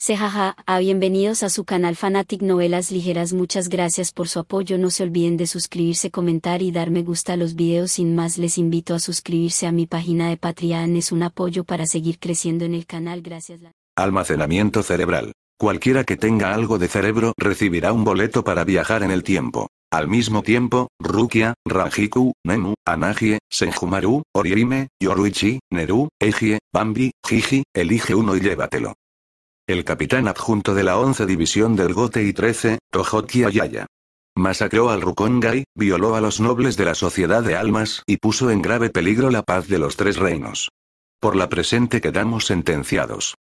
Sejaja, a ah, bienvenidos a su canal Fanatic Novelas Ligeras muchas gracias por su apoyo no se olviden de suscribirse comentar y dar me gusta a los videos sin más les invito a suscribirse a mi página de Patreon es un apoyo para seguir creciendo en el canal gracias Almacenamiento cerebral. Cualquiera que tenga algo de cerebro recibirá un boleto para viajar en el tiempo. Al mismo tiempo, Rukia, Ranjiku, Nemu, Anagie, Senjumaru, Orihime, Yoruichi, Neru, Eje, Bambi, Jiji, elige uno y llévatelo. El capitán adjunto de la 11 División del Gote y 13, tohoki Ayaya. Masacró al Rukongai, violó a los nobles de la Sociedad de Almas y puso en grave peligro la paz de los tres reinos. Por la presente quedamos sentenciados.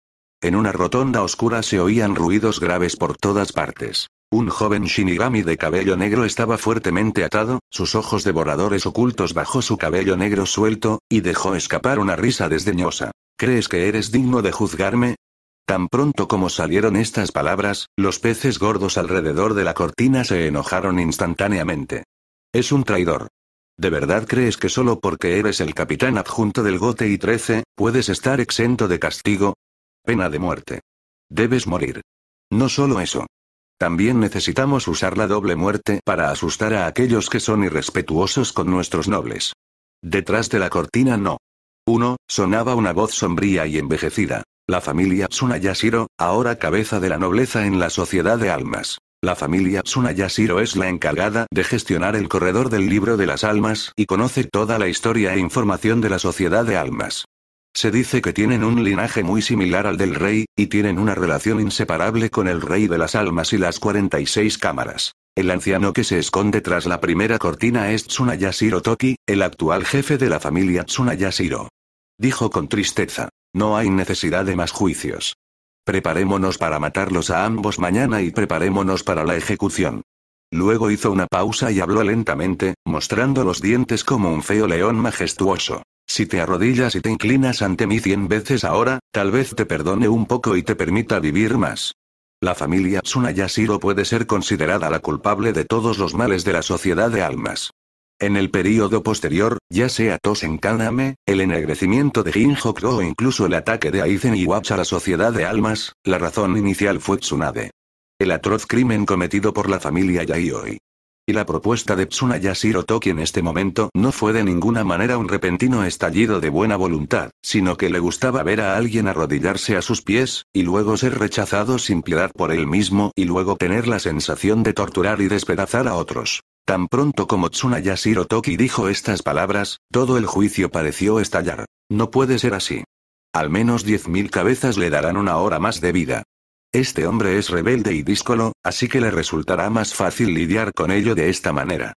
En una rotonda oscura se oían ruidos graves por todas partes. Un joven Shinigami de cabello negro estaba fuertemente atado, sus ojos devoradores ocultos bajo su cabello negro suelto, y dejó escapar una risa desdeñosa. ¿Crees que eres digno de juzgarme? Tan pronto como salieron estas palabras, los peces gordos alrededor de la cortina se enojaron instantáneamente. Es un traidor. ¿De verdad crees que solo porque eres el capitán adjunto del Gote y 13, puedes estar exento de castigo? Pena de muerte. Debes morir. No solo eso. También necesitamos usar la doble muerte para asustar a aquellos que son irrespetuosos con nuestros nobles. Detrás de la cortina no. Uno, sonaba una voz sombría y envejecida. La familia Tsunayashiro, ahora cabeza de la nobleza en la Sociedad de Almas. La familia Tsunayashiro es la encargada de gestionar el corredor del libro de las almas y conoce toda la historia e información de la Sociedad de Almas. Se dice que tienen un linaje muy similar al del rey, y tienen una relación inseparable con el rey de las almas y las 46 cámaras. El anciano que se esconde tras la primera cortina es Tsunayashiro Toki, el actual jefe de la familia Tsunayashiro. Dijo con tristeza. No hay necesidad de más juicios. Preparémonos para matarlos a ambos mañana y preparémonos para la ejecución. Luego hizo una pausa y habló lentamente, mostrando los dientes como un feo león majestuoso. Si te arrodillas y te inclinas ante mí cien veces ahora, tal vez te perdone un poco y te permita vivir más. La familia Tsunayashiro puede ser considerada la culpable de todos los males de la sociedad de almas. En el período posterior, ya sea Tosen Kaname, el ennegrecimiento de jinjo o incluso el ataque de Aizen Waps a la Sociedad de Almas, la razón inicial fue Tsunade. El atroz crimen cometido por la familia Yaioi. Y la propuesta de Tsunayashiro Toki en este momento no fue de ninguna manera un repentino estallido de buena voluntad, sino que le gustaba ver a alguien arrodillarse a sus pies, y luego ser rechazado sin piedad por él mismo y luego tener la sensación de torturar y despedazar a otros. Tan pronto como Tsunayashiro Toki dijo estas palabras, todo el juicio pareció estallar. No puede ser así. Al menos 10.000 cabezas le darán una hora más de vida. Este hombre es rebelde y díscolo, así que le resultará más fácil lidiar con ello de esta manera.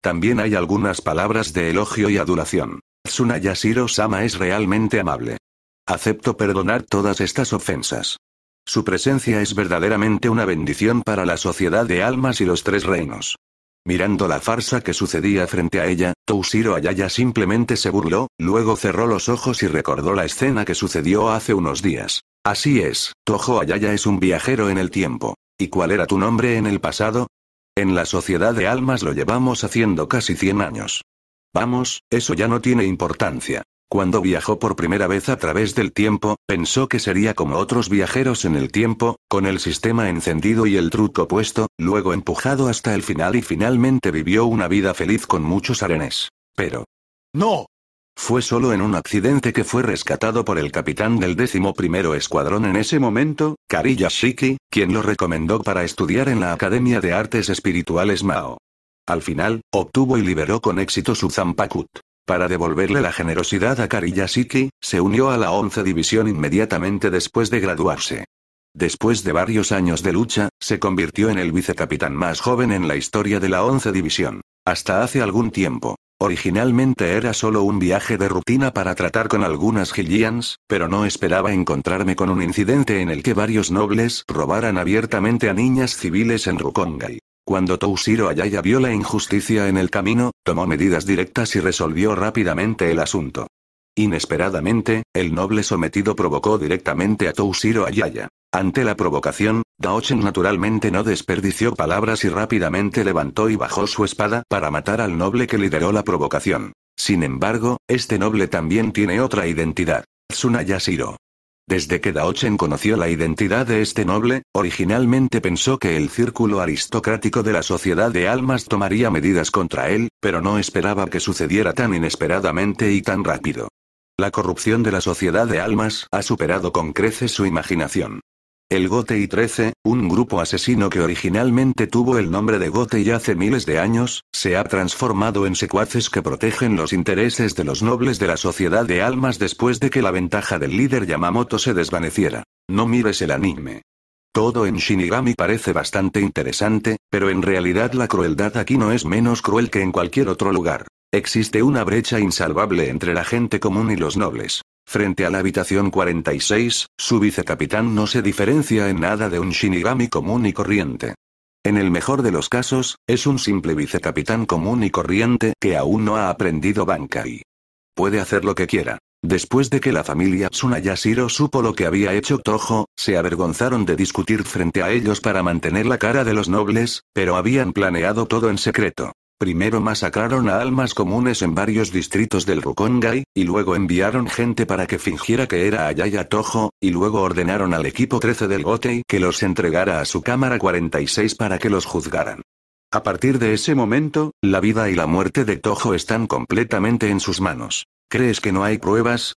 También hay algunas palabras de elogio y adulación. Tsunayashiro-sama es realmente amable. Acepto perdonar todas estas ofensas. Su presencia es verdaderamente una bendición para la sociedad de almas y los tres reinos. Mirando la farsa que sucedía frente a ella, Toshiro Ayaya simplemente se burló, luego cerró los ojos y recordó la escena que sucedió hace unos días. Así es, Toho Ayaya es un viajero en el tiempo. ¿Y cuál era tu nombre en el pasado? En la sociedad de almas lo llevamos haciendo casi 100 años. Vamos, eso ya no tiene importancia. Cuando viajó por primera vez a través del tiempo, pensó que sería como otros viajeros en el tiempo, con el sistema encendido y el truco puesto, luego empujado hasta el final y finalmente vivió una vida feliz con muchos arenes. Pero... ¡No! Fue solo en un accidente que fue rescatado por el capitán del décimo primero escuadrón en ese momento, Karilla Shiki, quien lo recomendó para estudiar en la Academia de Artes Espirituales Mao. Al final, obtuvo y liberó con éxito su Zampakut. Para devolverle la generosidad a Kariyashiki, se unió a la 11 División inmediatamente después de graduarse. Después de varios años de lucha, se convirtió en el vicecapitán más joven en la historia de la 11 División. Hasta hace algún tiempo. Originalmente era solo un viaje de rutina para tratar con algunas Gillians, pero no esperaba encontrarme con un incidente en el que varios nobles robaran abiertamente a niñas civiles en Rukongai. Cuando Toushiro Ayaya vio la injusticia en el camino, tomó medidas directas y resolvió rápidamente el asunto. Inesperadamente, el noble sometido provocó directamente a Toushiro Ayaya. Ante la provocación, Daochen naturalmente no desperdició palabras y rápidamente levantó y bajó su espada para matar al noble que lideró la provocación. Sin embargo, este noble también tiene otra identidad. Tsunayashiro. Desde que Daochen conoció la identidad de este noble, originalmente pensó que el círculo aristocrático de la sociedad de almas tomaría medidas contra él, pero no esperaba que sucediera tan inesperadamente y tan rápido. La corrupción de la sociedad de almas ha superado con creces su imaginación. El Gote y 13, un grupo asesino que originalmente tuvo el nombre de Gote y hace miles de años, se ha transformado en secuaces que protegen los intereses de los nobles de la sociedad de almas después de que la ventaja del líder Yamamoto se desvaneciera. No mires el anime. Todo en Shinigami parece bastante interesante, pero en realidad la crueldad aquí no es menos cruel que en cualquier otro lugar. Existe una brecha insalvable entre la gente común y los nobles. Frente a la habitación 46, su vicecapitán no se diferencia en nada de un Shinigami común y corriente. En el mejor de los casos, es un simple vicecapitán común y corriente que aún no ha aprendido Bankai. Puede hacer lo que quiera. Después de que la familia Tsunayashiro supo lo que había hecho Tojo, se avergonzaron de discutir frente a ellos para mantener la cara de los nobles, pero habían planeado todo en secreto. Primero masacraron a almas comunes en varios distritos del Rukongai, y luego enviaron gente para que fingiera que era Ayaya Toho, y luego ordenaron al equipo 13 del Gotei que los entregara a su cámara 46 para que los juzgaran. A partir de ese momento, la vida y la muerte de Toho están completamente en sus manos. ¿Crees que no hay pruebas?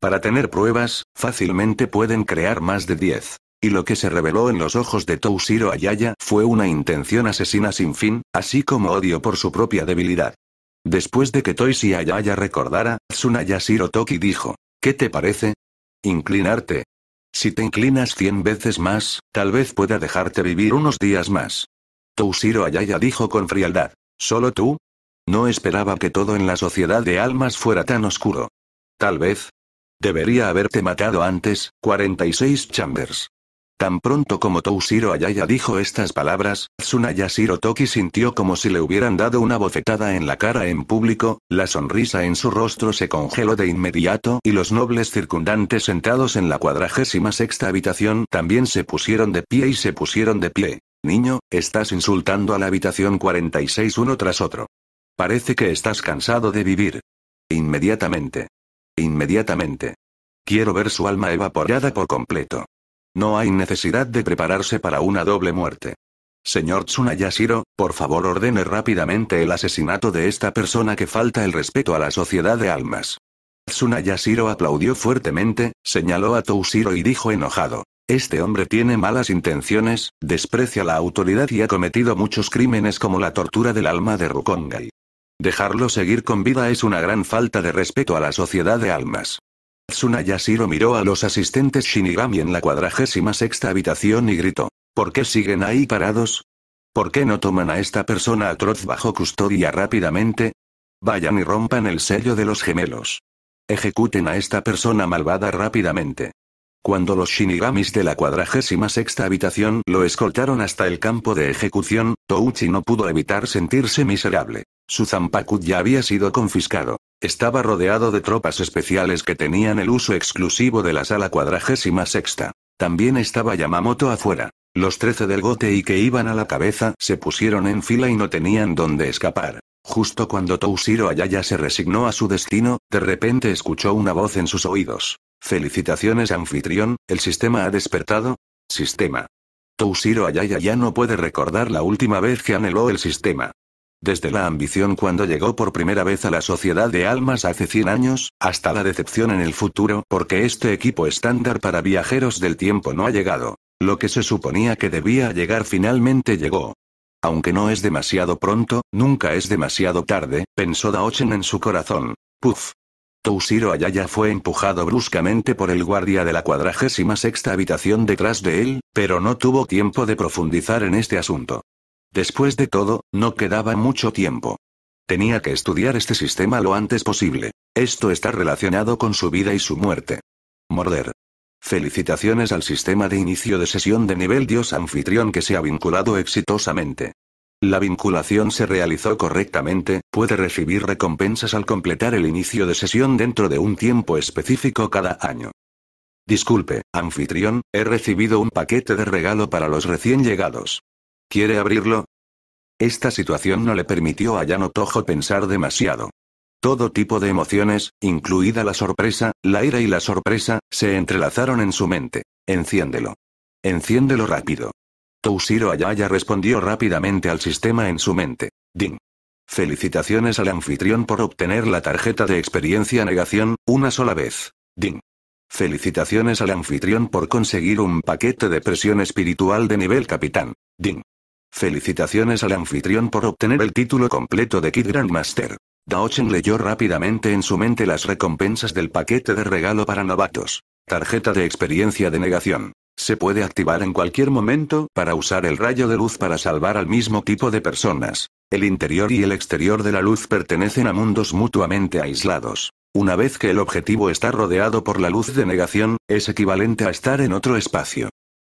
Para tener pruebas, fácilmente pueden crear más de 10. Y lo que se reveló en los ojos de Toushiro Ayaya fue una intención asesina sin fin, así como odio por su propia debilidad. Después de que Toishi Ayaya recordara, Tsunayashiro Toki dijo, ¿qué te parece? Inclinarte. Si te inclinas cien veces más, tal vez pueda dejarte vivir unos días más. Toushiro Ayaya dijo con frialdad, ¿solo tú? No esperaba que todo en la sociedad de almas fuera tan oscuro. Tal vez. Debería haberte matado antes, 46 Chambers. Tan pronto como Toshiro Ayaya dijo estas palabras, Yashiro Toki sintió como si le hubieran dado una bofetada en la cara en público, la sonrisa en su rostro se congeló de inmediato y los nobles circundantes sentados en la cuadragésima sexta habitación también se pusieron de pie y se pusieron de pie. Niño, estás insultando a la habitación 46 uno tras otro. Parece que estás cansado de vivir. Inmediatamente. Inmediatamente. Quiero ver su alma evaporada por completo. No hay necesidad de prepararse para una doble muerte. Señor Tsunayashiro, por favor ordene rápidamente el asesinato de esta persona que falta el respeto a la sociedad de almas. Tsunayashiro aplaudió fuertemente, señaló a Tousiro y dijo enojado. Este hombre tiene malas intenciones, desprecia la autoridad y ha cometido muchos crímenes como la tortura del alma de Rukongai. Dejarlo seguir con vida es una gran falta de respeto a la sociedad de almas. Tsuna miró a los asistentes Shinigami en la cuadragésima sexta habitación y gritó. ¿Por qué siguen ahí parados? ¿Por qué no toman a esta persona atroz bajo custodia rápidamente? Vayan y rompan el sello de los gemelos. Ejecuten a esta persona malvada rápidamente. Cuando los shinigamis de la cuadragésima sexta habitación lo escoltaron hasta el campo de ejecución, Touchi no pudo evitar sentirse miserable. Su Zampakut ya había sido confiscado. Estaba rodeado de tropas especiales que tenían el uso exclusivo de la sala cuadragésima sexta. También estaba Yamamoto afuera. Los trece del gote y que iban a la cabeza se pusieron en fila y no tenían dónde escapar. Justo cuando Toushiro Ayaya se resignó a su destino, de repente escuchó una voz en sus oídos. Felicitaciones anfitrión, el sistema ha despertado. Sistema. Toushiro Ayaya ya no puede recordar la última vez que anheló el sistema. Desde la ambición cuando llegó por primera vez a la Sociedad de Almas hace 100 años, hasta la decepción en el futuro porque este equipo estándar para viajeros del tiempo no ha llegado. Lo que se suponía que debía llegar finalmente llegó. Aunque no es demasiado pronto, nunca es demasiado tarde, pensó Daochen en su corazón. Puf. Toushiro Ayaya fue empujado bruscamente por el guardia de la cuadragésima sexta habitación detrás de él, pero no tuvo tiempo de profundizar en este asunto. Después de todo, no quedaba mucho tiempo. Tenía que estudiar este sistema lo antes posible. Esto está relacionado con su vida y su muerte. Morder. Felicitaciones al sistema de inicio de sesión de nivel Dios anfitrión que se ha vinculado exitosamente. La vinculación se realizó correctamente, puede recibir recompensas al completar el inicio de sesión dentro de un tiempo específico cada año. Disculpe, anfitrión, he recibido un paquete de regalo para los recién llegados. ¿Quiere abrirlo? Esta situación no le permitió a Yano Tojo pensar demasiado. Todo tipo de emociones, incluida la sorpresa, la ira y la sorpresa, se entrelazaron en su mente. Enciéndelo. Enciéndelo rápido. Toushiro Ayaya respondió rápidamente al sistema en su mente. Ding. Felicitaciones al anfitrión por obtener la tarjeta de experiencia negación, una sola vez. Ding. Felicitaciones al anfitrión por conseguir un paquete de presión espiritual de nivel capitán. Ding. Felicitaciones al anfitrión por obtener el título completo de Kid Grandmaster. Daochen leyó rápidamente en su mente las recompensas del paquete de regalo para novatos. Tarjeta de experiencia de negación. Se puede activar en cualquier momento para usar el rayo de luz para salvar al mismo tipo de personas. El interior y el exterior de la luz pertenecen a mundos mutuamente aislados. Una vez que el objetivo está rodeado por la luz de negación, es equivalente a estar en otro espacio.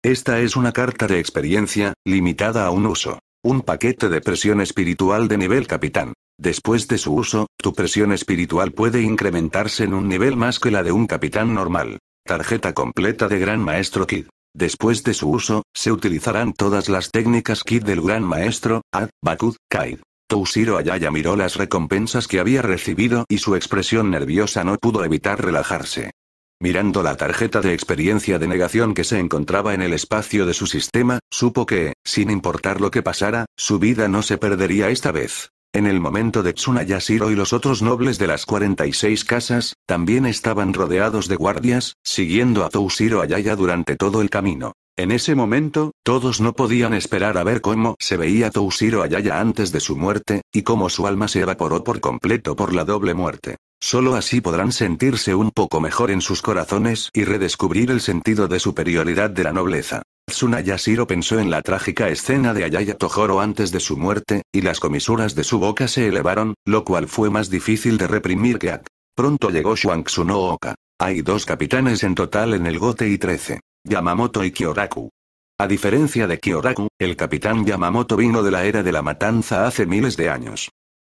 Esta es una carta de experiencia, limitada a un uso. Un paquete de presión espiritual de nivel capitán. Después de su uso, tu presión espiritual puede incrementarse en un nivel más que la de un capitán normal. Tarjeta completa de Gran Maestro Kid. Después de su uso, se utilizarán todas las técnicas Kid del Gran Maestro, Ad, Bakud, Kaid. Toushiro Ayaya miró las recompensas que había recibido y su expresión nerviosa no pudo evitar relajarse. Mirando la tarjeta de experiencia de negación que se encontraba en el espacio de su sistema, supo que, sin importar lo que pasara, su vida no se perdería esta vez. En el momento de Tsunayashiro y los otros nobles de las 46 casas, también estaban rodeados de guardias, siguiendo a Toushiro Ayaya durante todo el camino. En ese momento, todos no podían esperar a ver cómo se veía Toushiro Ayaya antes de su muerte, y cómo su alma se evaporó por completo por la doble muerte. Solo así podrán sentirse un poco mejor en sus corazones y redescubrir el sentido de superioridad de la nobleza. Tsunayashiro pensó en la trágica escena de Ayaya Tojoro antes de su muerte, y las comisuras de su boca se elevaron, lo cual fue más difícil de reprimir que Ak. Pronto llegó Shuang Oka. Hay dos capitanes en total en el Gote y trece. Yamamoto y Kyoraku. A diferencia de Kyoraku, el capitán Yamamoto vino de la era de la matanza hace miles de años.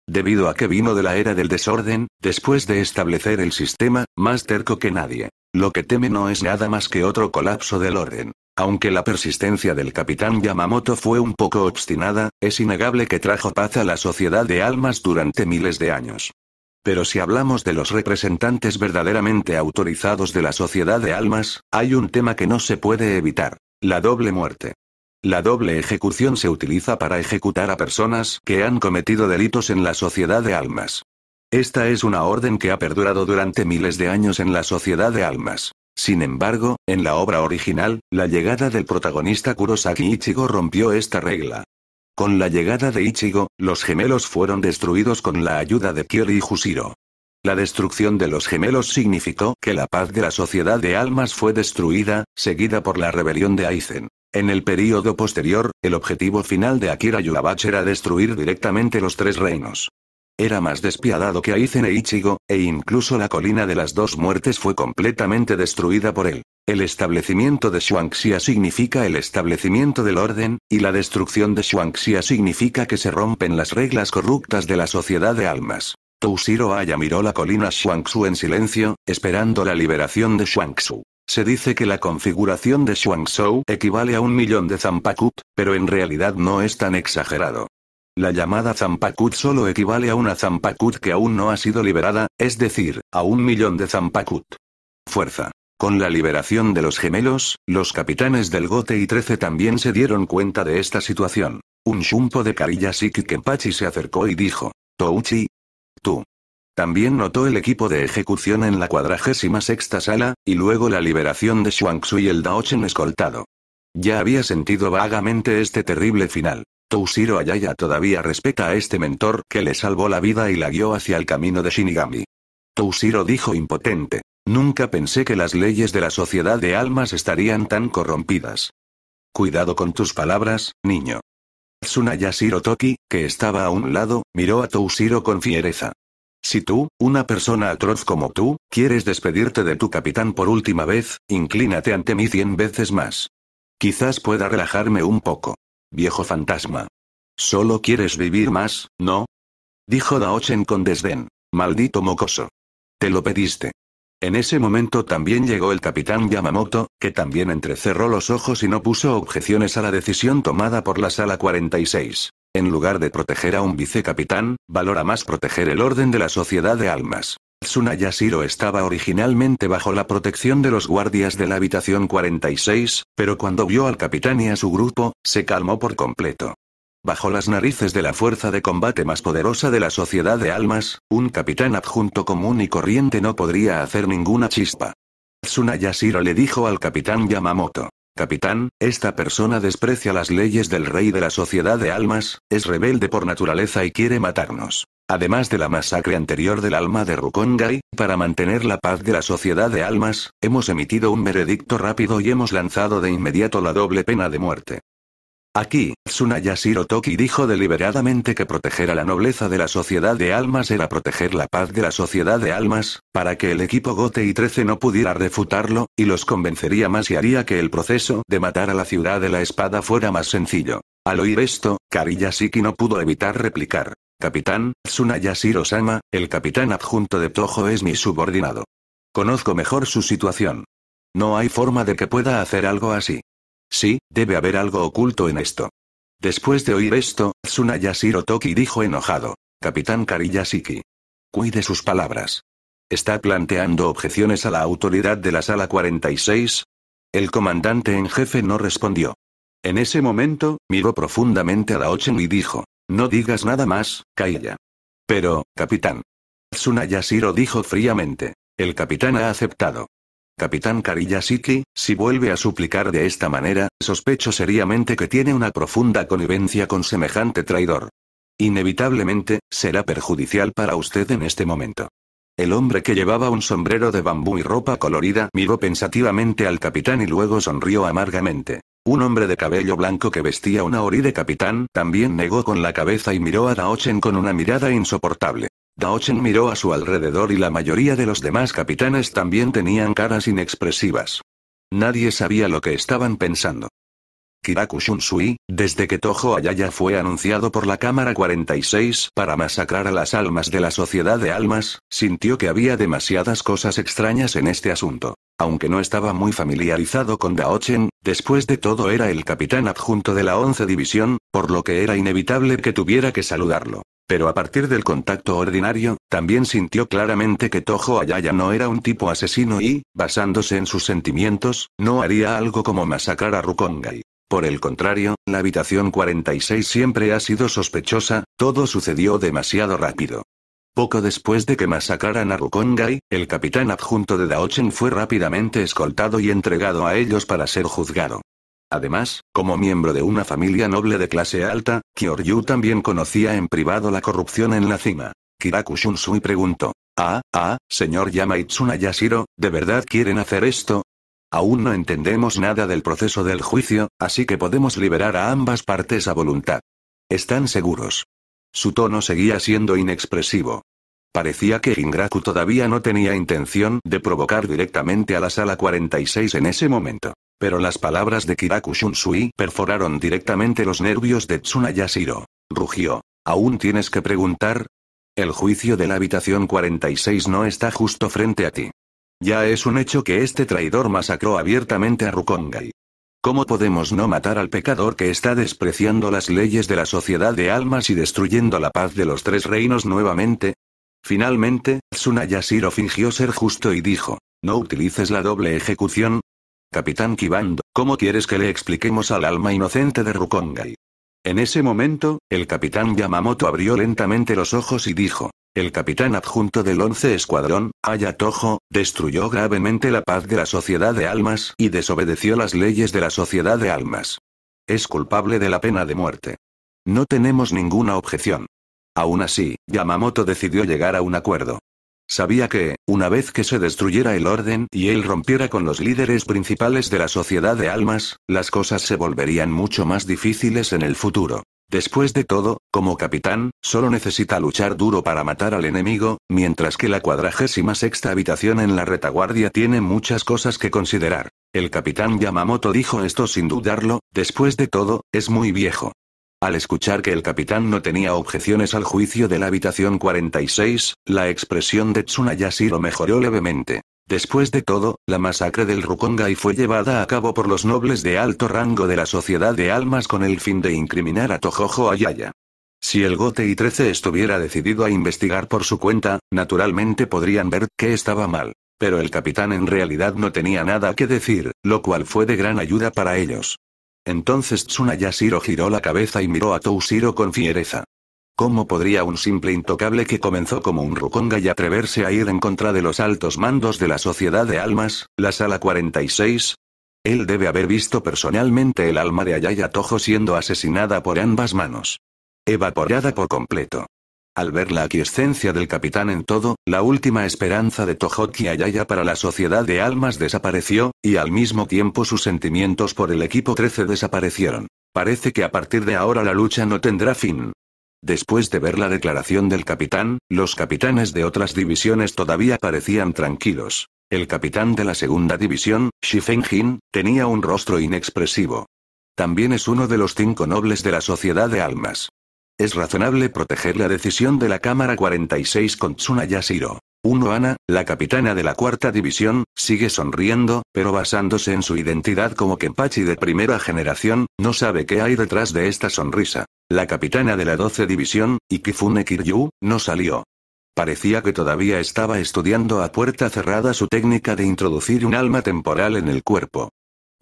Debido a que vino de la era del desorden, después de establecer el sistema, más terco que nadie. Lo que teme no es nada más que otro colapso del orden. Aunque la persistencia del capitán Yamamoto fue un poco obstinada, es innegable que trajo paz a la sociedad de almas durante miles de años. Pero si hablamos de los representantes verdaderamente autorizados de la sociedad de almas, hay un tema que no se puede evitar, la doble muerte. La doble ejecución se utiliza para ejecutar a personas que han cometido delitos en la sociedad de almas. Esta es una orden que ha perdurado durante miles de años en la sociedad de almas. Sin embargo, en la obra original, la llegada del protagonista Kurosaki Ichigo rompió esta regla. Con la llegada de Ichigo, los gemelos fueron destruidos con la ayuda de Kyori y Jushiro. La destrucción de los gemelos significó que la paz de la sociedad de almas fue destruida, seguida por la rebelión de Aizen. En el período posterior, el objetivo final de Akira Yulabach era destruir directamente los tres reinos. Era más despiadado que Aizen e Ichigo, e incluso la colina de las dos muertes fue completamente destruida por él. El establecimiento de Shuangxia significa el establecimiento del orden, y la destrucción de Shuangxia significa que se rompen las reglas corruptas de la sociedad de almas. Toushiro Aya miró la colina Shuangxu en silencio, esperando la liberación de Shuangxu. Se dice que la configuración de Shuangzhou equivale a un millón de Zampakut, pero en realidad no es tan exagerado. La llamada Zampakut solo equivale a una Zampakut que aún no ha sido liberada, es decir, a un millón de Zampakut. Fuerza. Con la liberación de los gemelos, los capitanes del Gote y 13 también se dieron cuenta de esta situación. Un shumpo de Karilla Kempachi se acercó y dijo: Touchi. Tú. También notó el equipo de ejecución en la cuadragésima sexta sala, y luego la liberación de Shuangsu y el Daochen escoltado. Ya había sentido vagamente este terrible final. Toushiro Ayaya todavía respeta a este mentor que le salvó la vida y la guió hacia el camino de Shinigami. Toushiro dijo impotente. Nunca pensé que las leyes de la sociedad de almas estarían tan corrompidas. Cuidado con tus palabras, niño. Tsunayashiro Toki, que estaba a un lado, miró a Tousiro con fiereza. Si tú, una persona atroz como tú, quieres despedirte de tu capitán por última vez, inclínate ante mí cien veces más. Quizás pueda relajarme un poco. Viejo fantasma. Solo quieres vivir más, ¿no? Dijo Daochen con desdén. Maldito mocoso. Te lo pediste. En ese momento también llegó el capitán Yamamoto, que también entrecerró los ojos y no puso objeciones a la decisión tomada por la sala 46. En lugar de proteger a un vicecapitán, valora más proteger el orden de la sociedad de almas. Tsunayashiro estaba originalmente bajo la protección de los guardias de la habitación 46, pero cuando vio al capitán y a su grupo, se calmó por completo. Bajo las narices de la fuerza de combate más poderosa de la sociedad de almas, un capitán adjunto común y corriente no podría hacer ninguna chispa. Tsunayashiro le dijo al capitán Yamamoto. Capitán, esta persona desprecia las leyes del rey de la sociedad de almas, es rebelde por naturaleza y quiere matarnos. Además de la masacre anterior del alma de Rukongai, para mantener la paz de la sociedad de almas, hemos emitido un veredicto rápido y hemos lanzado de inmediato la doble pena de muerte. Aquí, Tsunayashiro Toki dijo deliberadamente que proteger a la nobleza de la sociedad de almas era proteger la paz de la sociedad de almas, para que el equipo Gote y 13 no pudiera refutarlo, y los convencería más y haría que el proceso de matar a la ciudad de la espada fuera más sencillo. Al oír esto, Kariyashiki no pudo evitar replicar. Capitán, tsunayashiro sama el capitán adjunto de Toho es mi subordinado. Conozco mejor su situación. No hay forma de que pueda hacer algo así. Sí, debe haber algo oculto en esto. Después de oír esto, Tsunayashiro Toki dijo enojado. Capitán Kariyashiki. Cuide sus palabras. ¿Está planteando objeciones a la autoridad de la sala 46? El comandante en jefe no respondió. En ese momento, miró profundamente a la Ochen y dijo, no digas nada más, Kaiya. Pero, capitán. Tsunayashiro dijo fríamente, el capitán ha aceptado. Capitán Kariyashiki, si vuelve a suplicar de esta manera, sospecho seriamente que tiene una profunda connivencia con semejante traidor. Inevitablemente, será perjudicial para usted en este momento. El hombre que llevaba un sombrero de bambú y ropa colorida miró pensativamente al capitán y luego sonrió amargamente. Un hombre de cabello blanco que vestía una ori de capitán también negó con la cabeza y miró a Daochen con una mirada insoportable. Daochen miró a su alrededor y la mayoría de los demás capitanes también tenían caras inexpresivas. Nadie sabía lo que estaban pensando. Kiraku Shunsui, desde que Toho Ayaya fue anunciado por la Cámara 46 para masacrar a las almas de la Sociedad de Almas, sintió que había demasiadas cosas extrañas en este asunto. Aunque no estaba muy familiarizado con Daochen, después de todo era el capitán adjunto de la 11 División, por lo que era inevitable que tuviera que saludarlo. Pero a partir del contacto ordinario, también sintió claramente que Tojo Ayaya no era un tipo asesino y, basándose en sus sentimientos, no haría algo como masacrar a Rukongai. Por el contrario, la habitación 46 siempre ha sido sospechosa, todo sucedió demasiado rápido. Poco después de que masacraran a Rukongai, el capitán adjunto de Daochen fue rápidamente escoltado y entregado a ellos para ser juzgado. Además, como miembro de una familia noble de clase alta, Kyoryu también conocía en privado la corrupción en la cima. Kiraku Shunsui preguntó. Ah, ah, señor Yamaitsuna Yashiro, ¿de verdad quieren hacer esto? Aún no entendemos nada del proceso del juicio, así que podemos liberar a ambas partes a voluntad. Están seguros. Su tono seguía siendo inexpresivo. Parecía que Ingraku todavía no tenía intención de provocar directamente a la sala 46 en ese momento. Pero las palabras de Kiraku Shunsui perforaron directamente los nervios de Tsunayashiro. Rugió. ¿Aún tienes que preguntar? El juicio de la habitación 46 no está justo frente a ti. Ya es un hecho que este traidor masacró abiertamente a Rukongai. ¿Cómo podemos no matar al pecador que está despreciando las leyes de la sociedad de almas y destruyendo la paz de los tres reinos nuevamente? Finalmente, Tsunayashiro fingió ser justo y dijo, no utilices la doble ejecución, Capitán Kibando, ¿cómo quieres que le expliquemos al alma inocente de Rukongai? En ese momento, el capitán Yamamoto abrió lentamente los ojos y dijo, el capitán adjunto del 11 Escuadrón, Ayatojo, destruyó gravemente la paz de la Sociedad de Almas y desobedeció las leyes de la Sociedad de Almas. Es culpable de la pena de muerte. No tenemos ninguna objeción. Aún así, Yamamoto decidió llegar a un acuerdo. Sabía que, una vez que se destruyera el orden y él rompiera con los líderes principales de la sociedad de almas, las cosas se volverían mucho más difíciles en el futuro. Después de todo, como capitán, solo necesita luchar duro para matar al enemigo, mientras que la cuadragésima sexta habitación en la retaguardia tiene muchas cosas que considerar. El capitán Yamamoto dijo esto sin dudarlo, después de todo, es muy viejo. Al escuchar que el capitán no tenía objeciones al juicio de la habitación 46, la expresión de lo mejoró levemente. Después de todo, la masacre del Rukongai fue llevada a cabo por los nobles de alto rango de la Sociedad de Almas con el fin de incriminar a Tojojo Ayaya. Si el Gote y 13 estuviera decidido a investigar por su cuenta, naturalmente podrían ver que estaba mal. Pero el capitán en realidad no tenía nada que decir, lo cual fue de gran ayuda para ellos. Entonces Tsunayashiro giró la cabeza y miró a Toshiro con fiereza. ¿Cómo podría un simple intocable que comenzó como un Rukonga y atreverse a ir en contra de los altos mandos de la Sociedad de Almas, la Sala 46? Él debe haber visto personalmente el alma de Ayaya Tojo siendo asesinada por ambas manos. Evaporada por completo. Al ver la aquiescencia del capitán en todo, la última esperanza de Tohoki Ayaya para la sociedad de almas desapareció, y al mismo tiempo sus sentimientos por el equipo 13 desaparecieron. Parece que a partir de ahora la lucha no tendrá fin. Después de ver la declaración del capitán, los capitanes de otras divisiones todavía parecían tranquilos. El capitán de la segunda división, Shifenjin, tenía un rostro inexpresivo. También es uno de los cinco nobles de la Sociedad de Almas. Es razonable proteger la decisión de la Cámara 46 con Yashiro. Uno Ana, la capitana de la cuarta división, sigue sonriendo, pero basándose en su identidad como Kenpachi de primera generación, no sabe qué hay detrás de esta sonrisa. La capitana de la 12 división, Ikifune Kiryu, no salió. Parecía que todavía estaba estudiando a puerta cerrada su técnica de introducir un alma temporal en el cuerpo.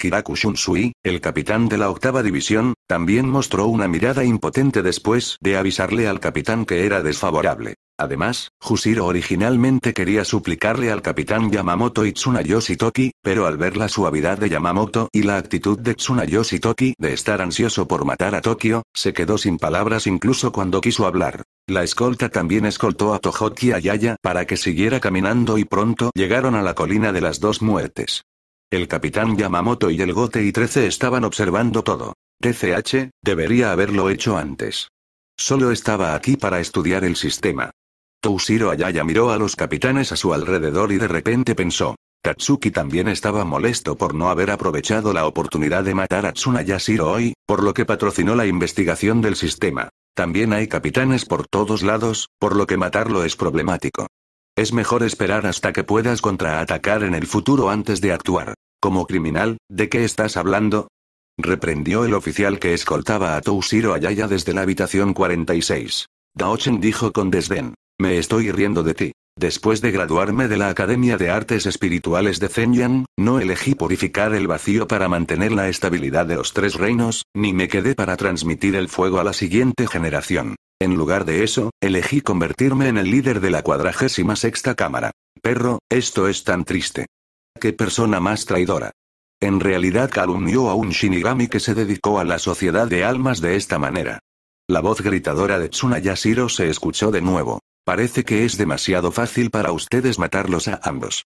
Kiraku Shunsui, el capitán de la octava división, también mostró una mirada impotente después de avisarle al capitán que era desfavorable. Además, Jusiro originalmente quería suplicarle al capitán Yamamoto y Tsunayoshi Toki, pero al ver la suavidad de Yamamoto y la actitud de Tsunayoshi Toki de estar ansioso por matar a Tokio, se quedó sin palabras incluso cuando quiso hablar. La escolta también escoltó a Tohoki Yaya para que siguiera caminando y pronto llegaron a la colina de las dos muertes. El capitán Yamamoto y el Gote y 13 estaban observando todo. TCH, debería haberlo hecho antes. Solo estaba aquí para estudiar el sistema. Toshiro Ayaya miró a los capitanes a su alrededor y de repente pensó. Tatsuki también estaba molesto por no haber aprovechado la oportunidad de matar a Tsunayashiro hoy, por lo que patrocinó la investigación del sistema. También hay capitanes por todos lados, por lo que matarlo es problemático. Es mejor esperar hasta que puedas contraatacar en el futuro antes de actuar. Como criminal, ¿de qué estás hablando? Reprendió el oficial que escoltaba a Toushiro Ayaya desde la habitación 46. Daochen dijo con desdén. Me estoy riendo de ti. Después de graduarme de la Academia de Artes Espirituales de Zhenyan, no elegí purificar el vacío para mantener la estabilidad de los tres reinos, ni me quedé para transmitir el fuego a la siguiente generación. En lugar de eso, elegí convertirme en el líder de la cuadragésima sexta cámara. Perro, esto es tan triste. Qué persona más traidora. En realidad calumnió a un Shinigami que se dedicó a la sociedad de almas de esta manera. La voz gritadora de Tsunayashiro se escuchó de nuevo. Parece que es demasiado fácil para ustedes matarlos a ambos.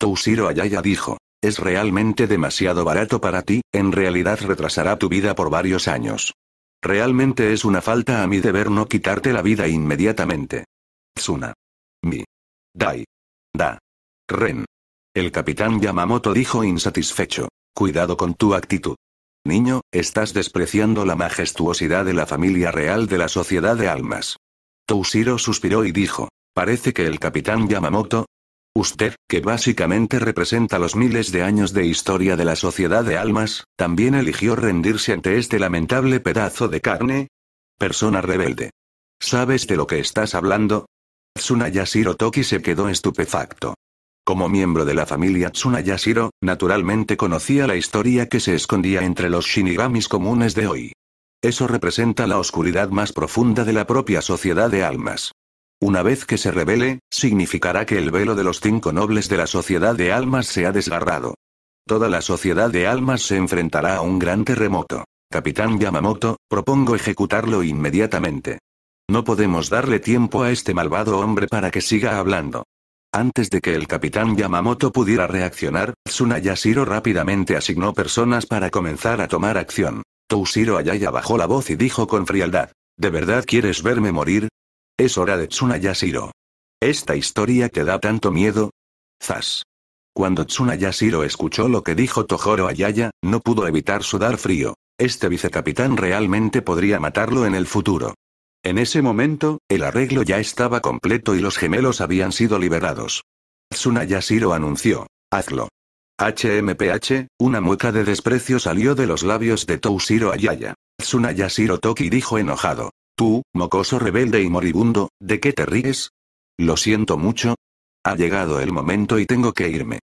Toushiro Ayaya dijo. Es realmente demasiado barato para ti, en realidad retrasará tu vida por varios años. Realmente es una falta a mi deber no quitarte la vida inmediatamente. Tsuna. Mi. Dai. Da. Ren. El capitán Yamamoto dijo insatisfecho. Cuidado con tu actitud. Niño, estás despreciando la majestuosidad de la familia real de la Sociedad de Almas. Toushiro suspiró y dijo. Parece que el capitán Yamamoto, Usted, que básicamente representa los miles de años de historia de la sociedad de almas, también eligió rendirse ante este lamentable pedazo de carne. Persona rebelde. ¿Sabes de lo que estás hablando? Tsunayashiro Toki se quedó estupefacto. Como miembro de la familia Tsunayashiro, naturalmente conocía la historia que se escondía entre los shinigamis comunes de hoy. Eso representa la oscuridad más profunda de la propia sociedad de almas. Una vez que se revele, significará que el velo de los cinco nobles de la sociedad de almas se ha desgarrado. Toda la sociedad de almas se enfrentará a un gran terremoto. Capitán Yamamoto, propongo ejecutarlo inmediatamente. No podemos darle tiempo a este malvado hombre para que siga hablando. Antes de que el capitán Yamamoto pudiera reaccionar, Tsunayashiro rápidamente asignó personas para comenzar a tomar acción. Toshiro Ayaya bajó la voz y dijo con frialdad. ¿De verdad quieres verme morir? Es hora de Tsunayashiro. ¿Esta historia te da tanto miedo? Zas. Cuando Tsunayashiro escuchó lo que dijo Tojoro Ayaya, no pudo evitar sudar frío. Este vicecapitán realmente podría matarlo en el futuro. En ese momento, el arreglo ya estaba completo y los gemelos habían sido liberados. Tsunayashiro anunció. Hazlo. HMPH, una mueca de desprecio salió de los labios de Toushiro Ayaya. Tsunayashiro Toki dijo enojado. Tú, mocoso rebelde y moribundo, ¿de qué te ríes? Lo siento mucho. Ha llegado el momento y tengo que irme.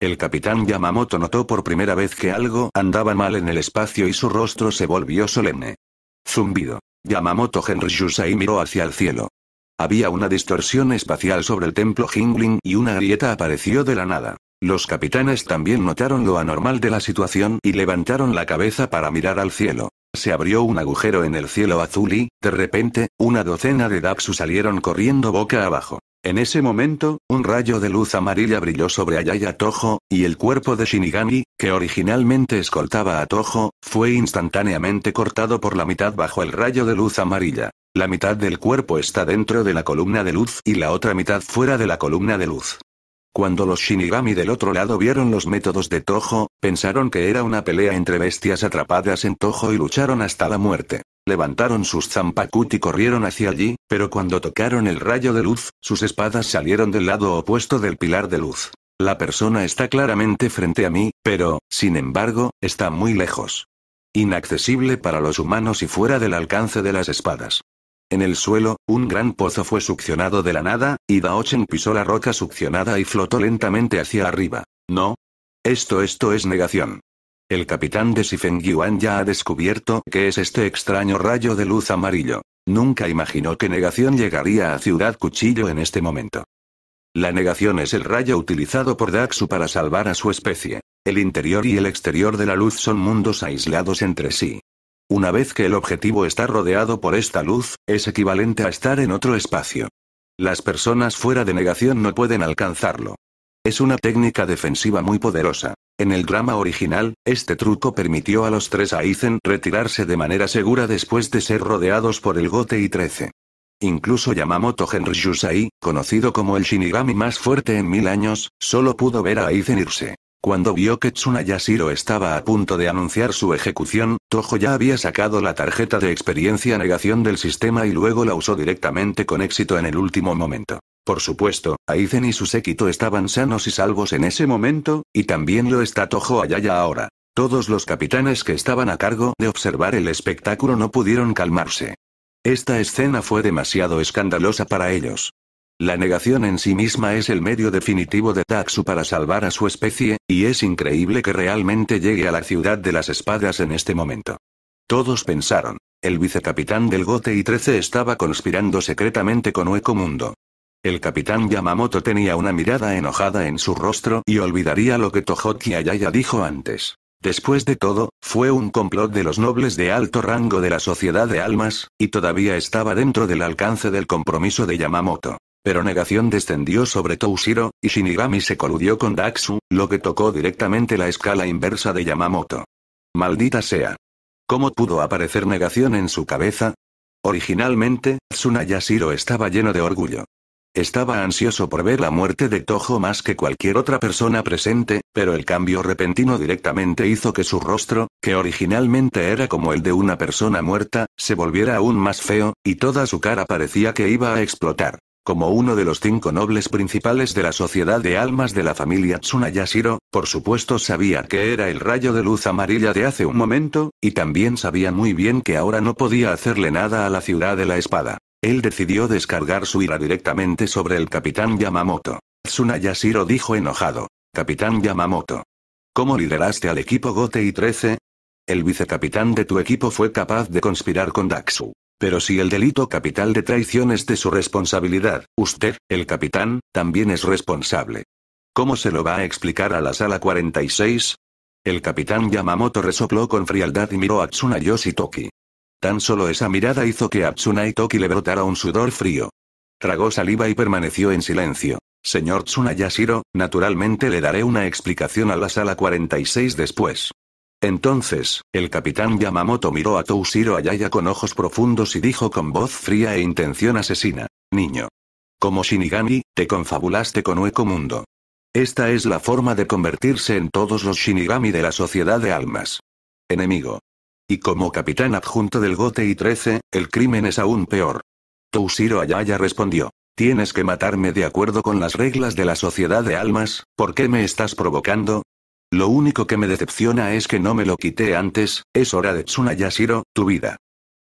El capitán Yamamoto notó por primera vez que algo andaba mal en el espacio y su rostro se volvió solemne. Zumbido. Yamamoto Henry y miró hacia el cielo. Había una distorsión espacial sobre el templo Jingling y una grieta apareció de la nada. Los capitanes también notaron lo anormal de la situación y levantaron la cabeza para mirar al cielo. Se abrió un agujero en el cielo azul y, de repente, una docena de Daxu salieron corriendo boca abajo. En ese momento, un rayo de luz amarilla brilló sobre Ayaya Toho, y el cuerpo de Shinigami, que originalmente escoltaba a Toho, fue instantáneamente cortado por la mitad bajo el rayo de luz amarilla. La mitad del cuerpo está dentro de la columna de luz y la otra mitad fuera de la columna de luz. Cuando los Shinigami del otro lado vieron los métodos de Toho, pensaron que era una pelea entre bestias atrapadas en Toho y lucharon hasta la muerte. Levantaron sus zampakut y corrieron hacia allí, pero cuando tocaron el rayo de luz, sus espadas salieron del lado opuesto del pilar de luz. La persona está claramente frente a mí, pero, sin embargo, está muy lejos. Inaccesible para los humanos y fuera del alcance de las espadas. En el suelo, un gran pozo fue succionado de la nada, y Daochen pisó la roca succionada y flotó lentamente hacia arriba. No. Esto esto es negación. El capitán de Sifeng Yuan ya ha descubierto que es este extraño rayo de luz amarillo. Nunca imaginó que negación llegaría a Ciudad Cuchillo en este momento. La negación es el rayo utilizado por Daxu para salvar a su especie. El interior y el exterior de la luz son mundos aislados entre sí. Una vez que el objetivo está rodeado por esta luz, es equivalente a estar en otro espacio. Las personas fuera de negación no pueden alcanzarlo. Es una técnica defensiva muy poderosa. En el drama original, este truco permitió a los tres Aizen retirarse de manera segura después de ser rodeados por el Gote y 13. Incluso Yamamoto Henryusai, conocido como el Shinigami más fuerte en mil años, solo pudo ver a Aizen irse. Cuando vio que Tsunayashiro estaba a punto de anunciar su ejecución, Tojo ya había sacado la tarjeta de experiencia negación del sistema y luego la usó directamente con éxito en el último momento. Por supuesto, Aizen y su séquito estaban sanos y salvos en ese momento, y también lo está Toho Ayaya ahora. Todos los capitanes que estaban a cargo de observar el espectáculo no pudieron calmarse. Esta escena fue demasiado escandalosa para ellos. La negación en sí misma es el medio definitivo de taksu para salvar a su especie, y es increíble que realmente llegue a la ciudad de las espadas en este momento. Todos pensaron. El vicecapitán del Gote y 13 estaba conspirando secretamente con Hueco Mundo. El capitán Yamamoto tenía una mirada enojada en su rostro y olvidaría lo que Tohoki Ayaya dijo antes. Después de todo, fue un complot de los nobles de alto rango de la Sociedad de Almas, y todavía estaba dentro del alcance del compromiso de Yamamoto. Pero Negación descendió sobre Toushiro y Shinigami se coludió con Daxu, lo que tocó directamente la escala inversa de Yamamoto. Maldita sea. ¿Cómo pudo aparecer Negación en su cabeza? Originalmente, Tsunayashiro estaba lleno de orgullo. Estaba ansioso por ver la muerte de Toho más que cualquier otra persona presente, pero el cambio repentino directamente hizo que su rostro, que originalmente era como el de una persona muerta, se volviera aún más feo, y toda su cara parecía que iba a explotar. Como uno de los cinco nobles principales de la Sociedad de Almas de la familia Tsunayashiro, por supuesto sabía que era el rayo de luz amarilla de hace un momento, y también sabía muy bien que ahora no podía hacerle nada a la ciudad de la espada. Él decidió descargar su ira directamente sobre el capitán Yamamoto. Tsunayashiro dijo enojado. Capitán Yamamoto. ¿Cómo lideraste al equipo Gote y 13? El vicecapitán de tu equipo fue capaz de conspirar con Daksu. Pero si el delito capital de traición es de su responsabilidad, usted, el capitán, también es responsable. ¿Cómo se lo va a explicar a la sala 46? El capitán Yamamoto resopló con frialdad y miró a Tsunayoshi Toki. Tan solo esa mirada hizo que a y Toki le brotara un sudor frío. Tragó saliva y permaneció en silencio. Señor Tsunayashiro, naturalmente le daré una explicación a la sala 46 después. Entonces, el capitán Yamamoto miró a Toshiro Ayaya con ojos profundos y dijo con voz fría e intención asesina, niño. Como Shinigami, te confabulaste con Hueco Mundo. Esta es la forma de convertirse en todos los Shinigami de la Sociedad de Almas. Enemigo. Y como capitán adjunto del Gotei 13, el crimen es aún peor. Toshiro Ayaya respondió. Tienes que matarme de acuerdo con las reglas de la Sociedad de Almas, ¿por qué me estás provocando? Lo único que me decepciona es que no me lo quité antes, es hora de Tsunayashiro, tu vida.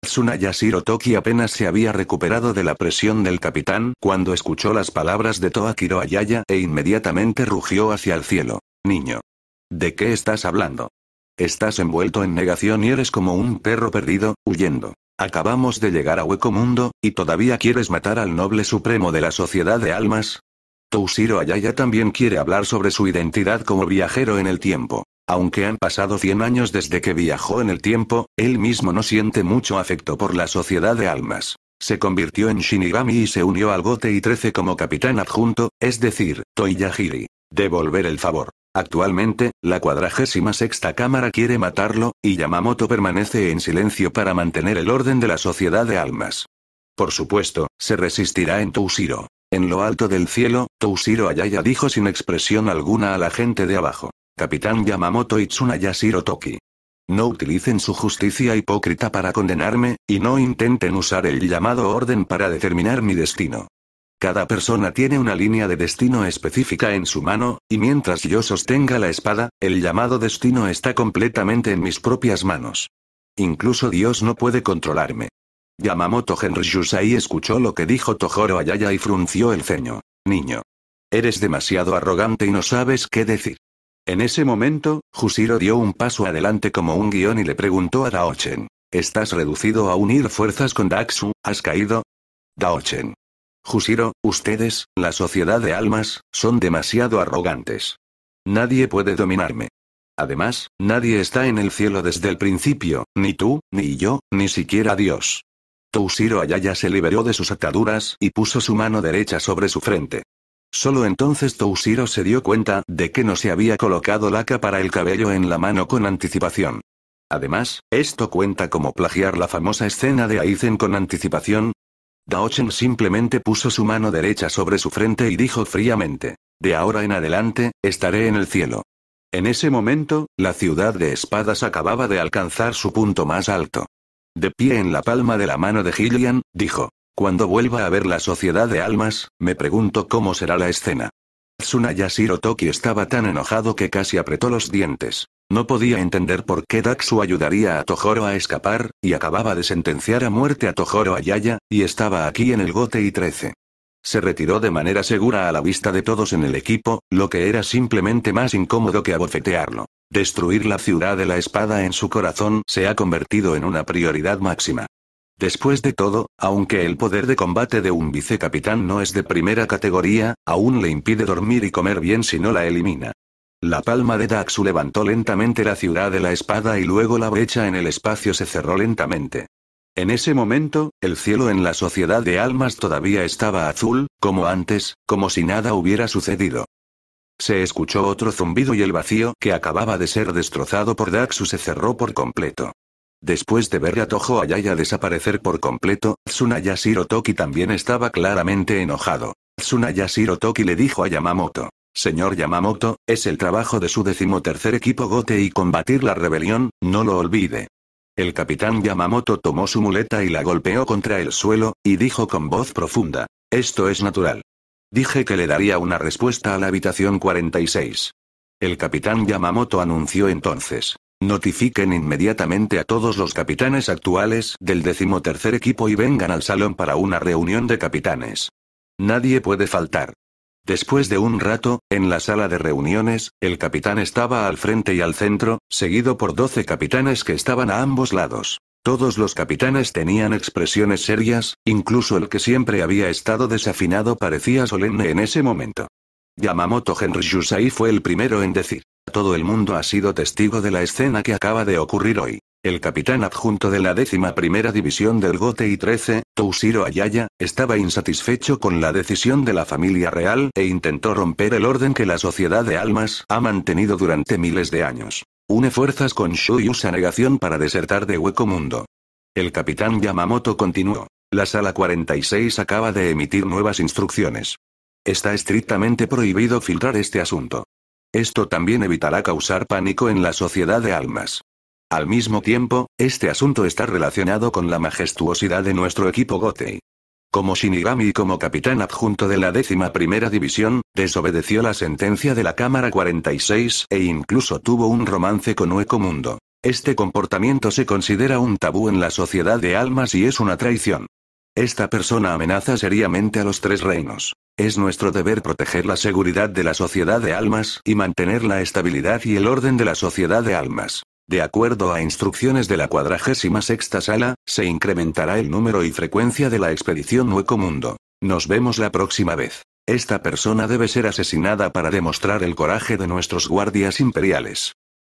Tsunayashiro Toki apenas se había recuperado de la presión del capitán cuando escuchó las palabras de Toakiro Ayaya e inmediatamente rugió hacia el cielo. Niño. ¿De qué estás hablando? Estás envuelto en negación y eres como un perro perdido, huyendo. Acabamos de llegar a Hueco Mundo, y todavía quieres matar al noble supremo de la Sociedad de Almas, Toushiro Ayaya también quiere hablar sobre su identidad como viajero en el tiempo. Aunque han pasado 100 años desde que viajó en el tiempo, él mismo no siente mucho afecto por la sociedad de almas. Se convirtió en Shinigami y se unió al Gote y 13 como capitán adjunto, es decir, Toyahiri. Devolver el favor. Actualmente, la 46 sexta cámara quiere matarlo, y Yamamoto permanece en silencio para mantener el orden de la sociedad de almas. Por supuesto, se resistirá en Toshiro. En lo alto del cielo, Toshiro Ayaya dijo sin expresión alguna a la gente de abajo. Capitán Yamamoto y Tsunayashiro Toki. No utilicen su justicia hipócrita para condenarme, y no intenten usar el llamado orden para determinar mi destino. Cada persona tiene una línea de destino específica en su mano, y mientras yo sostenga la espada, el llamado destino está completamente en mis propias manos. Incluso Dios no puede controlarme. Yamamoto Henry escuchó lo que dijo Tojoro Ayaya y frunció el ceño. Niño. Eres demasiado arrogante y no sabes qué decir. En ese momento, Jusiro dio un paso adelante como un guión y le preguntó a Daochen. ¿Estás reducido a unir fuerzas con Daxu? ¿Has caído? Daochen. Jusiro, ustedes, la sociedad de almas, son demasiado arrogantes. Nadie puede dominarme. Además, nadie está en el cielo desde el principio, ni tú, ni yo, ni siquiera Dios. Toshiro Ayaya se liberó de sus ataduras y puso su mano derecha sobre su frente. Solo entonces Toushiro se dio cuenta de que no se había colocado laca para el cabello en la mano con anticipación. Además, esto cuenta como plagiar la famosa escena de Aizen con anticipación. Daochen simplemente puso su mano derecha sobre su frente y dijo fríamente, de ahora en adelante, estaré en el cielo. En ese momento, la ciudad de espadas acababa de alcanzar su punto más alto de pie en la palma de la mano de Gillian, dijo. Cuando vuelva a ver la Sociedad de Almas, me pregunto cómo será la escena. Tsunaya Toki estaba tan enojado que casi apretó los dientes. No podía entender por qué Daxu ayudaría a Tojoro a escapar, y acababa de sentenciar a muerte a Tojoro Ayaya, y estaba aquí en el Gote y 13. Se retiró de manera segura a la vista de todos en el equipo, lo que era simplemente más incómodo que abofetearlo. Destruir la ciudad de la espada en su corazón se ha convertido en una prioridad máxima. Después de todo, aunque el poder de combate de un vicecapitán no es de primera categoría, aún le impide dormir y comer bien si no la elimina. La palma de Daxu levantó lentamente la ciudad de la espada y luego la brecha en el espacio se cerró lentamente. En ese momento, el cielo en la sociedad de almas todavía estaba azul, como antes, como si nada hubiera sucedido. Se escuchó otro zumbido y el vacío que acababa de ser destrozado por Daxu se cerró por completo. Después de ver a Toho Ayaya desaparecer por completo, Tsunaya Toki también estaba claramente enojado. Tsunaya Toki le dijo a Yamamoto. Señor Yamamoto, es el trabajo de su decimotercer equipo Gote y combatir la rebelión, no lo olvide. El capitán Yamamoto tomó su muleta y la golpeó contra el suelo, y dijo con voz profunda. Esto es natural. Dije que le daría una respuesta a la habitación 46. El capitán Yamamoto anunció entonces. Notifiquen inmediatamente a todos los capitanes actuales del decimotercer equipo y vengan al salón para una reunión de capitanes. Nadie puede faltar. Después de un rato, en la sala de reuniones, el capitán estaba al frente y al centro, seguido por doce capitanes que estaban a ambos lados. Todos los capitanes tenían expresiones serias, incluso el que siempre había estado desafinado parecía solemne en ese momento. Yamamoto Henry fue el primero en decir. Todo el mundo ha sido testigo de la escena que acaba de ocurrir hoy. El capitán adjunto de la décima primera división del Gote y 13, Toshiro Ayaya, estaba insatisfecho con la decisión de la familia real e intentó romper el orden que la sociedad de almas ha mantenido durante miles de años. Une fuerzas con Shu y usa negación para desertar de Hueco Mundo. El capitán Yamamoto continuó. La sala 46 acaba de emitir nuevas instrucciones. Está estrictamente prohibido filtrar este asunto. Esto también evitará causar pánico en la sociedad de almas. Al mismo tiempo, este asunto está relacionado con la majestuosidad de nuestro equipo Gotei. Como Shinigami y como capitán adjunto de la décima primera división, desobedeció la sentencia de la Cámara 46 e incluso tuvo un romance con Hueco Mundo. Este comportamiento se considera un tabú en la sociedad de almas y es una traición. Esta persona amenaza seriamente a los tres reinos. Es nuestro deber proteger la seguridad de la sociedad de almas y mantener la estabilidad y el orden de la sociedad de almas. De acuerdo a instrucciones de la cuadragésima sexta sala, se incrementará el número y frecuencia de la expedición Hueco Mundo. Nos vemos la próxima vez. Esta persona debe ser asesinada para demostrar el coraje de nuestros guardias imperiales.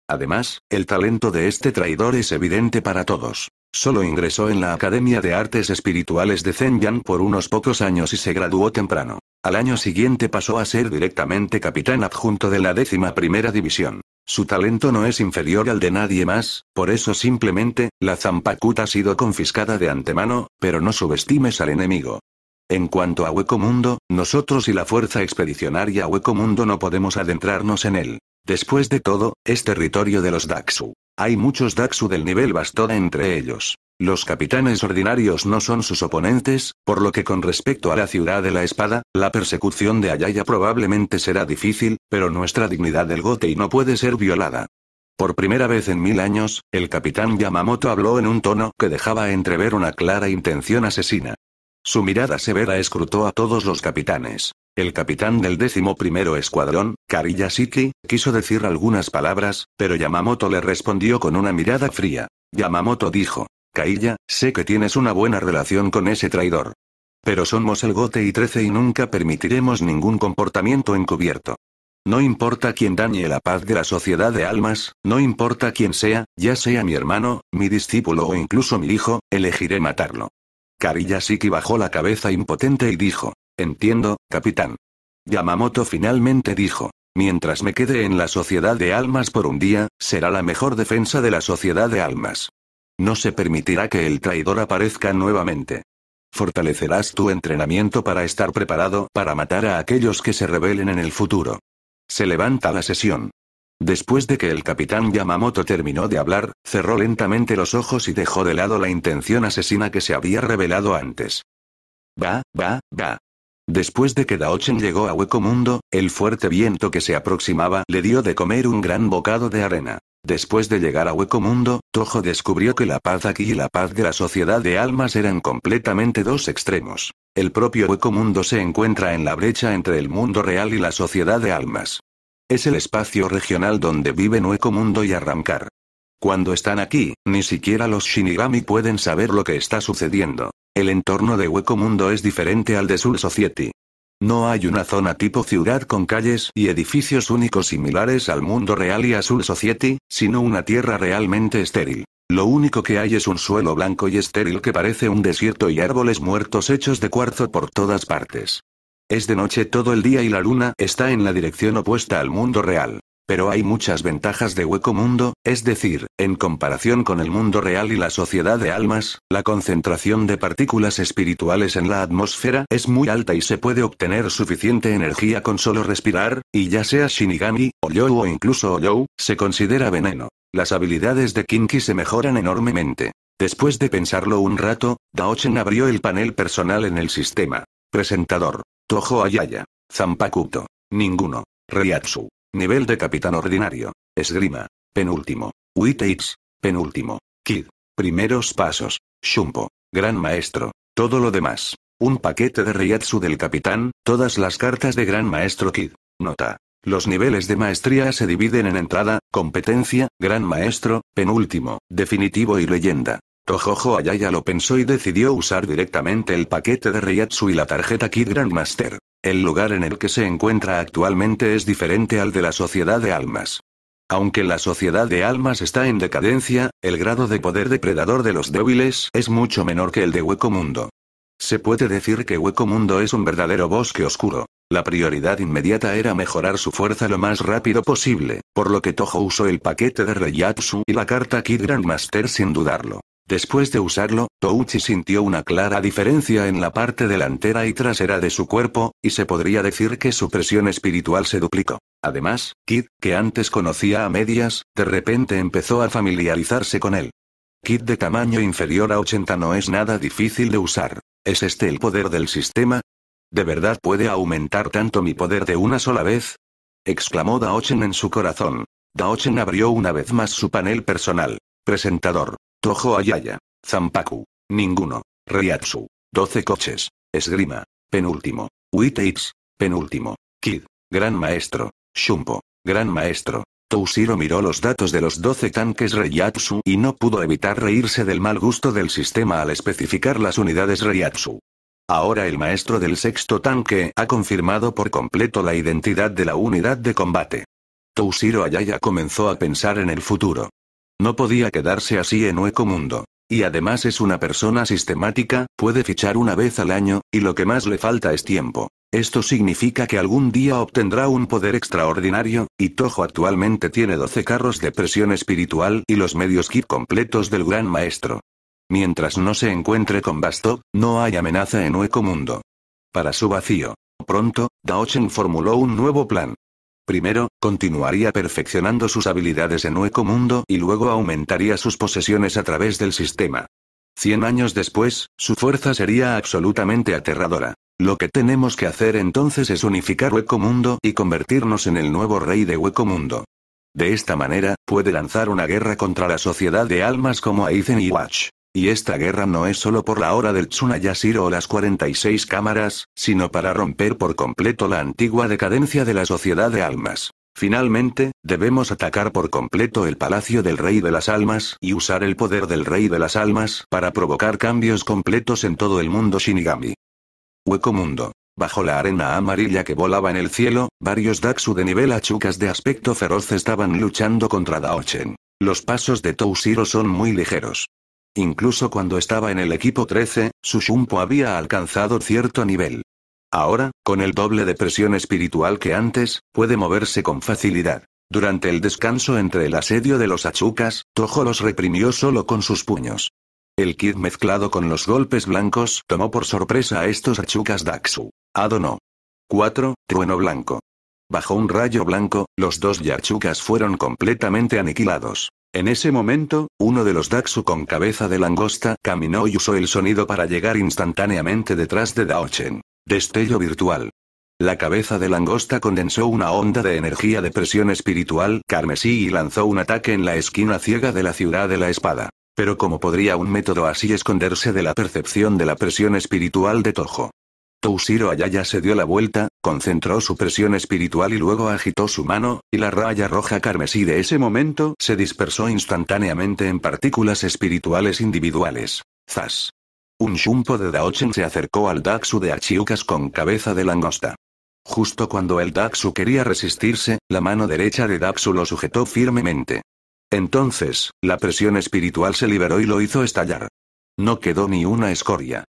Además, el talento de este traidor es evidente para todos. Solo ingresó en la Academia de Artes Espirituales de Zhenjiang por unos pocos años y se graduó temprano. Al año siguiente pasó a ser directamente capitán adjunto de la décima primera división. Su talento no es inferior al de nadie más, por eso simplemente, la Zampacuta ha sido confiscada de antemano, pero no subestimes al enemigo. En cuanto a Hueco Mundo, nosotros y la Fuerza Expedicionaria Hueco Mundo no podemos adentrarnos en él. Después de todo, es territorio de los Daxu. Hay muchos Daxu del nivel Bastoda entre ellos. Los capitanes ordinarios no son sus oponentes, por lo que con respecto a la ciudad de la espada, la persecución de Ayaya probablemente será difícil, pero nuestra dignidad del Gotei no puede ser violada. Por primera vez en mil años, el capitán Yamamoto habló en un tono que dejaba entrever una clara intención asesina. Su mirada severa escrutó a todos los capitanes. El capitán del décimo primero escuadrón, Kariyashiki, quiso decir algunas palabras, pero Yamamoto le respondió con una mirada fría. Yamamoto dijo, Cailla, sé que tienes una buena relación con ese traidor. Pero somos el Gote y Trece y nunca permitiremos ningún comportamiento encubierto. No importa quién dañe la paz de la sociedad de almas, no importa quién sea, ya sea mi hermano, mi discípulo o incluso mi hijo, elegiré matarlo. Karilla Siki bajó la cabeza impotente y dijo, Entiendo, capitán. Yamamoto finalmente dijo, Mientras me quede en la sociedad de almas por un día, será la mejor defensa de la sociedad de almas. No se permitirá que el traidor aparezca nuevamente. Fortalecerás tu entrenamiento para estar preparado para matar a aquellos que se rebelen en el futuro. Se levanta la sesión. Después de que el capitán Yamamoto terminó de hablar, cerró lentamente los ojos y dejó de lado la intención asesina que se había revelado antes. Va, va, va. Después de que Daochen llegó a Hueco Mundo, el fuerte viento que se aproximaba le dio de comer un gran bocado de arena. Después de llegar a Hueco Mundo, Toho descubrió que la paz aquí y la paz de la sociedad de almas eran completamente dos extremos. El propio Hueco Mundo se encuentra en la brecha entre el mundo real y la sociedad de almas. Es el espacio regional donde viven Hueco Mundo y Arrancar. Cuando están aquí, ni siquiera los Shinigami pueden saber lo que está sucediendo. El entorno de Hueco Mundo es diferente al de Soul Society. No hay una zona tipo ciudad con calles y edificios únicos similares al mundo real y a Soul Society, sino una tierra realmente estéril. Lo único que hay es un suelo blanco y estéril que parece un desierto y árboles muertos hechos de cuarzo por todas partes. Es de noche todo el día y la luna está en la dirección opuesta al mundo real. Pero hay muchas ventajas de hueco mundo, es decir, en comparación con el mundo real y la sociedad de almas, la concentración de partículas espirituales en la atmósfera es muy alta y se puede obtener suficiente energía con solo respirar, y ya sea Shinigami, Oyou o incluso Oyou, se considera veneno. Las habilidades de Kinki se mejoran enormemente. Después de pensarlo un rato, Daochen abrió el panel personal en el sistema. Presentador. Toho Ayaya. Zampakuto. Ninguno. Ryatsu. Nivel de capitán ordinario. Esgrima. Penúltimo. Witteits. Penúltimo. Kid. Primeros pasos. Shumpo. Gran maestro. Todo lo demás. Un paquete de Ryatsu del capitán, todas las cartas de Gran Maestro Kid. Nota. Los niveles de maestría se dividen en entrada, competencia, gran maestro, penúltimo, definitivo y leyenda. Tojojo Ayaya lo pensó y decidió usar directamente el paquete de Ryatsu y la tarjeta Kid Master. El lugar en el que se encuentra actualmente es diferente al de la Sociedad de Almas. Aunque la Sociedad de Almas está en decadencia, el grado de poder depredador de los débiles es mucho menor que el de Hueco Mundo. Se puede decir que Hueco Mundo es un verdadero bosque oscuro. La prioridad inmediata era mejorar su fuerza lo más rápido posible, por lo que Toho usó el paquete de Reyatsu y la carta Kid Grandmaster sin dudarlo. Después de usarlo, Touchi sintió una clara diferencia en la parte delantera y trasera de su cuerpo, y se podría decir que su presión espiritual se duplicó. Además, Kid, que antes conocía a medias, de repente empezó a familiarizarse con él. Kid de tamaño inferior a 80 no es nada difícil de usar. ¿Es este el poder del sistema? ¿De verdad puede aumentar tanto mi poder de una sola vez? exclamó Daochen en su corazón. Daochen abrió una vez más su panel personal. Presentador. Tojo Ayaya. Zampaku. Ninguno. Ryatsu. 12 coches. Esgrima. Penúltimo. Witeix. Penúltimo. Kid. Gran maestro. Shumpo. Gran maestro. Toushiro miró los datos de los 12 tanques Reyatsu y no pudo evitar reírse del mal gusto del sistema al especificar las unidades Reyatsu. Ahora el maestro del sexto tanque ha confirmado por completo la identidad de la unidad de combate. Toushiro Ayaya comenzó a pensar en el futuro. No podía quedarse así en hueco mundo. Y además es una persona sistemática, puede fichar una vez al año, y lo que más le falta es tiempo. Esto significa que algún día obtendrá un poder extraordinario, y Tojo actualmente tiene 12 carros de presión espiritual y los medios kit completos del Gran Maestro. Mientras no se encuentre con Bastop, no hay amenaza en Hueco Mundo. Para su vacío. Pronto, Daochen formuló un nuevo plan. Primero, continuaría perfeccionando sus habilidades en Hueco Mundo y luego aumentaría sus posesiones a través del sistema. Cien años después, su fuerza sería absolutamente aterradora. Lo que tenemos que hacer entonces es unificar Hueco Mundo y convertirnos en el nuevo rey de Hueco Mundo. De esta manera, puede lanzar una guerra contra la sociedad de almas como Aizen y Watch. Y esta guerra no es solo por la hora del Tsunayashiro o las 46 cámaras, sino para romper por completo la antigua decadencia de la sociedad de almas. Finalmente, debemos atacar por completo el palacio del Rey de las Almas y usar el poder del Rey de las Almas para provocar cambios completos en todo el mundo Shinigami. Hueco mundo. Bajo la arena amarilla que volaba en el cielo, varios Daxu de nivel achucas de aspecto feroz estaban luchando contra Daochen. Los pasos de shiro son muy ligeros. Incluso cuando estaba en el equipo 13, su Shumpo había alcanzado cierto nivel. Ahora, con el doble de presión espiritual que antes, puede moverse con facilidad. Durante el descanso entre el asedio de los achucas, Tojo los reprimió solo con sus puños. El kit mezclado con los golpes blancos tomó por sorpresa a estos achucas Daxu. Adonó. 4. Trueno blanco. Bajo un rayo blanco, los dos yachucas fueron completamente aniquilados. En ese momento, uno de los Daxu con cabeza de langosta caminó y usó el sonido para llegar instantáneamente detrás de Daochen. Destello virtual. La cabeza de langosta condensó una onda de energía de presión espiritual carmesí y lanzó un ataque en la esquina ciega de la ciudad de la espada. Pero ¿cómo podría un método así esconderse de la percepción de la presión espiritual de Tojo? Toshiro Ayaya se dio la vuelta, concentró su presión espiritual y luego agitó su mano, y la raya roja carmesí de ese momento se dispersó instantáneamente en partículas espirituales individuales. ¡Zas! Un shumpo de Daochen se acercó al Daxu de Achiukas con cabeza de langosta. Justo cuando el Daxu quería resistirse, la mano derecha de Daxu lo sujetó firmemente. Entonces, la presión espiritual se liberó y lo hizo estallar. No quedó ni una escoria.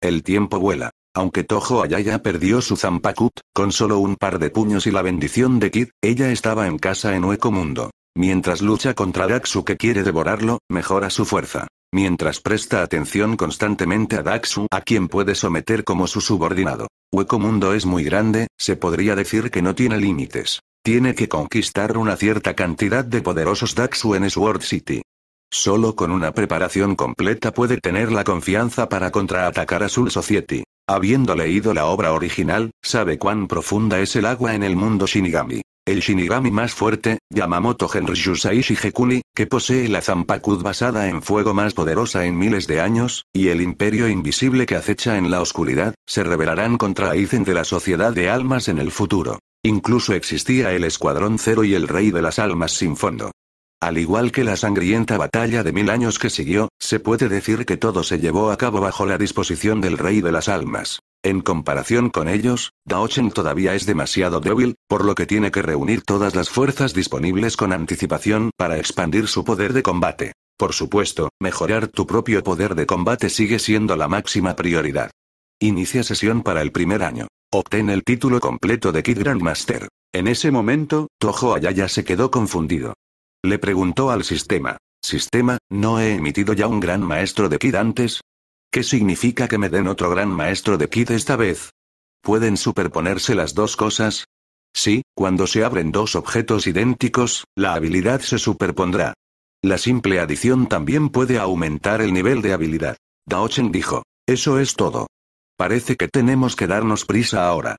El tiempo vuela. Aunque Toho Ayaya perdió su Zampakut, con solo un par de puños y la bendición de Kid, ella estaba en casa en Hueco Mundo. Mientras lucha contra Daxu que quiere devorarlo, mejora su fuerza. Mientras presta atención constantemente a Daxu, a quien puede someter como su subordinado. Hueco Mundo es muy grande, se podría decir que no tiene límites. Tiene que conquistar una cierta cantidad de poderosos Daxu en Sword City. Solo con una preparación completa puede tener la confianza para contraatacar a Soul Society. Habiendo leído la obra original, sabe cuán profunda es el agua en el mundo Shinigami. El Shinigami más fuerte, Yamamoto Genryusai Shigekuni, que posee la Zampakud basada en fuego más poderosa en miles de años, y el imperio invisible que acecha en la oscuridad, se revelarán contra Aizen de la sociedad de almas en el futuro. Incluso existía el Escuadrón Cero y el Rey de las Almas sin fondo. Al igual que la sangrienta batalla de mil años que siguió, se puede decir que todo se llevó a cabo bajo la disposición del Rey de las Almas. En comparación con ellos, Daochen todavía es demasiado débil, por lo que tiene que reunir todas las fuerzas disponibles con anticipación para expandir su poder de combate. Por supuesto, mejorar tu propio poder de combate sigue siendo la máxima prioridad. Inicia sesión para el primer año. Obtén el título completo de Kid Grandmaster. En ese momento, Toho Ayaya se quedó confundido. Le preguntó al sistema. Sistema, ¿no he emitido ya un gran maestro de Kid antes? ¿Qué significa que me den otro gran maestro de Kid esta vez? ¿Pueden superponerse las dos cosas? Sí, cuando se abren dos objetos idénticos, la habilidad se superpondrá. La simple adición también puede aumentar el nivel de habilidad. Daochen dijo. Eso es todo. Parece que tenemos que darnos prisa ahora.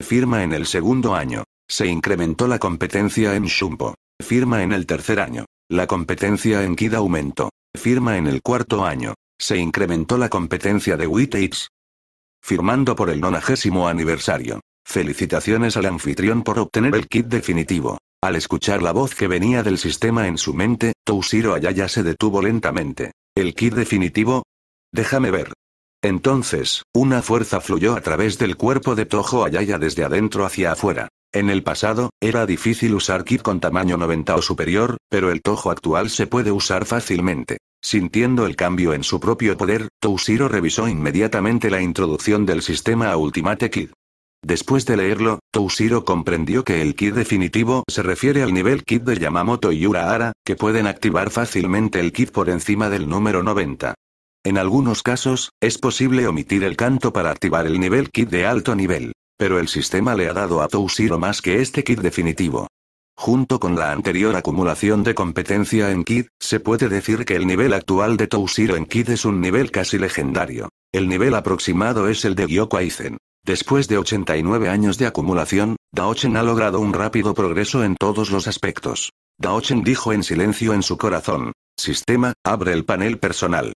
Firma en el segundo año. Se incrementó la competencia en Shumpo. Firma en el tercer año. La competencia en Kid aumentó. Firma en el cuarto año. Se incrementó la competencia de Aids. Firmando por el nonagésimo aniversario. Felicitaciones al anfitrión por obtener el kit definitivo. Al escuchar la voz que venía del sistema en su mente, Toshiro Ayaya se detuvo lentamente. ¿El kit definitivo? Déjame ver. Entonces, una fuerza fluyó a través del cuerpo de Toho Ayaya desde adentro hacia afuera. En el pasado, era difícil usar kit con tamaño 90 o superior, pero el Tojo actual se puede usar fácilmente. Sintiendo el cambio en su propio poder, Toushiro revisó inmediatamente la introducción del sistema a Ultimate Kid. Después de leerlo, Toushiro comprendió que el kit definitivo se refiere al nivel kit de Yamamoto y Urahara, que pueden activar fácilmente el kit por encima del número 90. En algunos casos, es posible omitir el canto para activar el nivel kit de alto nivel. Pero el sistema le ha dado a Toushiro más que este kit definitivo. Junto con la anterior acumulación de competencia en Kid, se puede decir que el nivel actual de Toushiro en Kid es un nivel casi legendario. El nivel aproximado es el de Gyoko Aizen. Después de 89 años de acumulación, Daochen ha logrado un rápido progreso en todos los aspectos. Daochen dijo en silencio en su corazón. Sistema, abre el panel personal.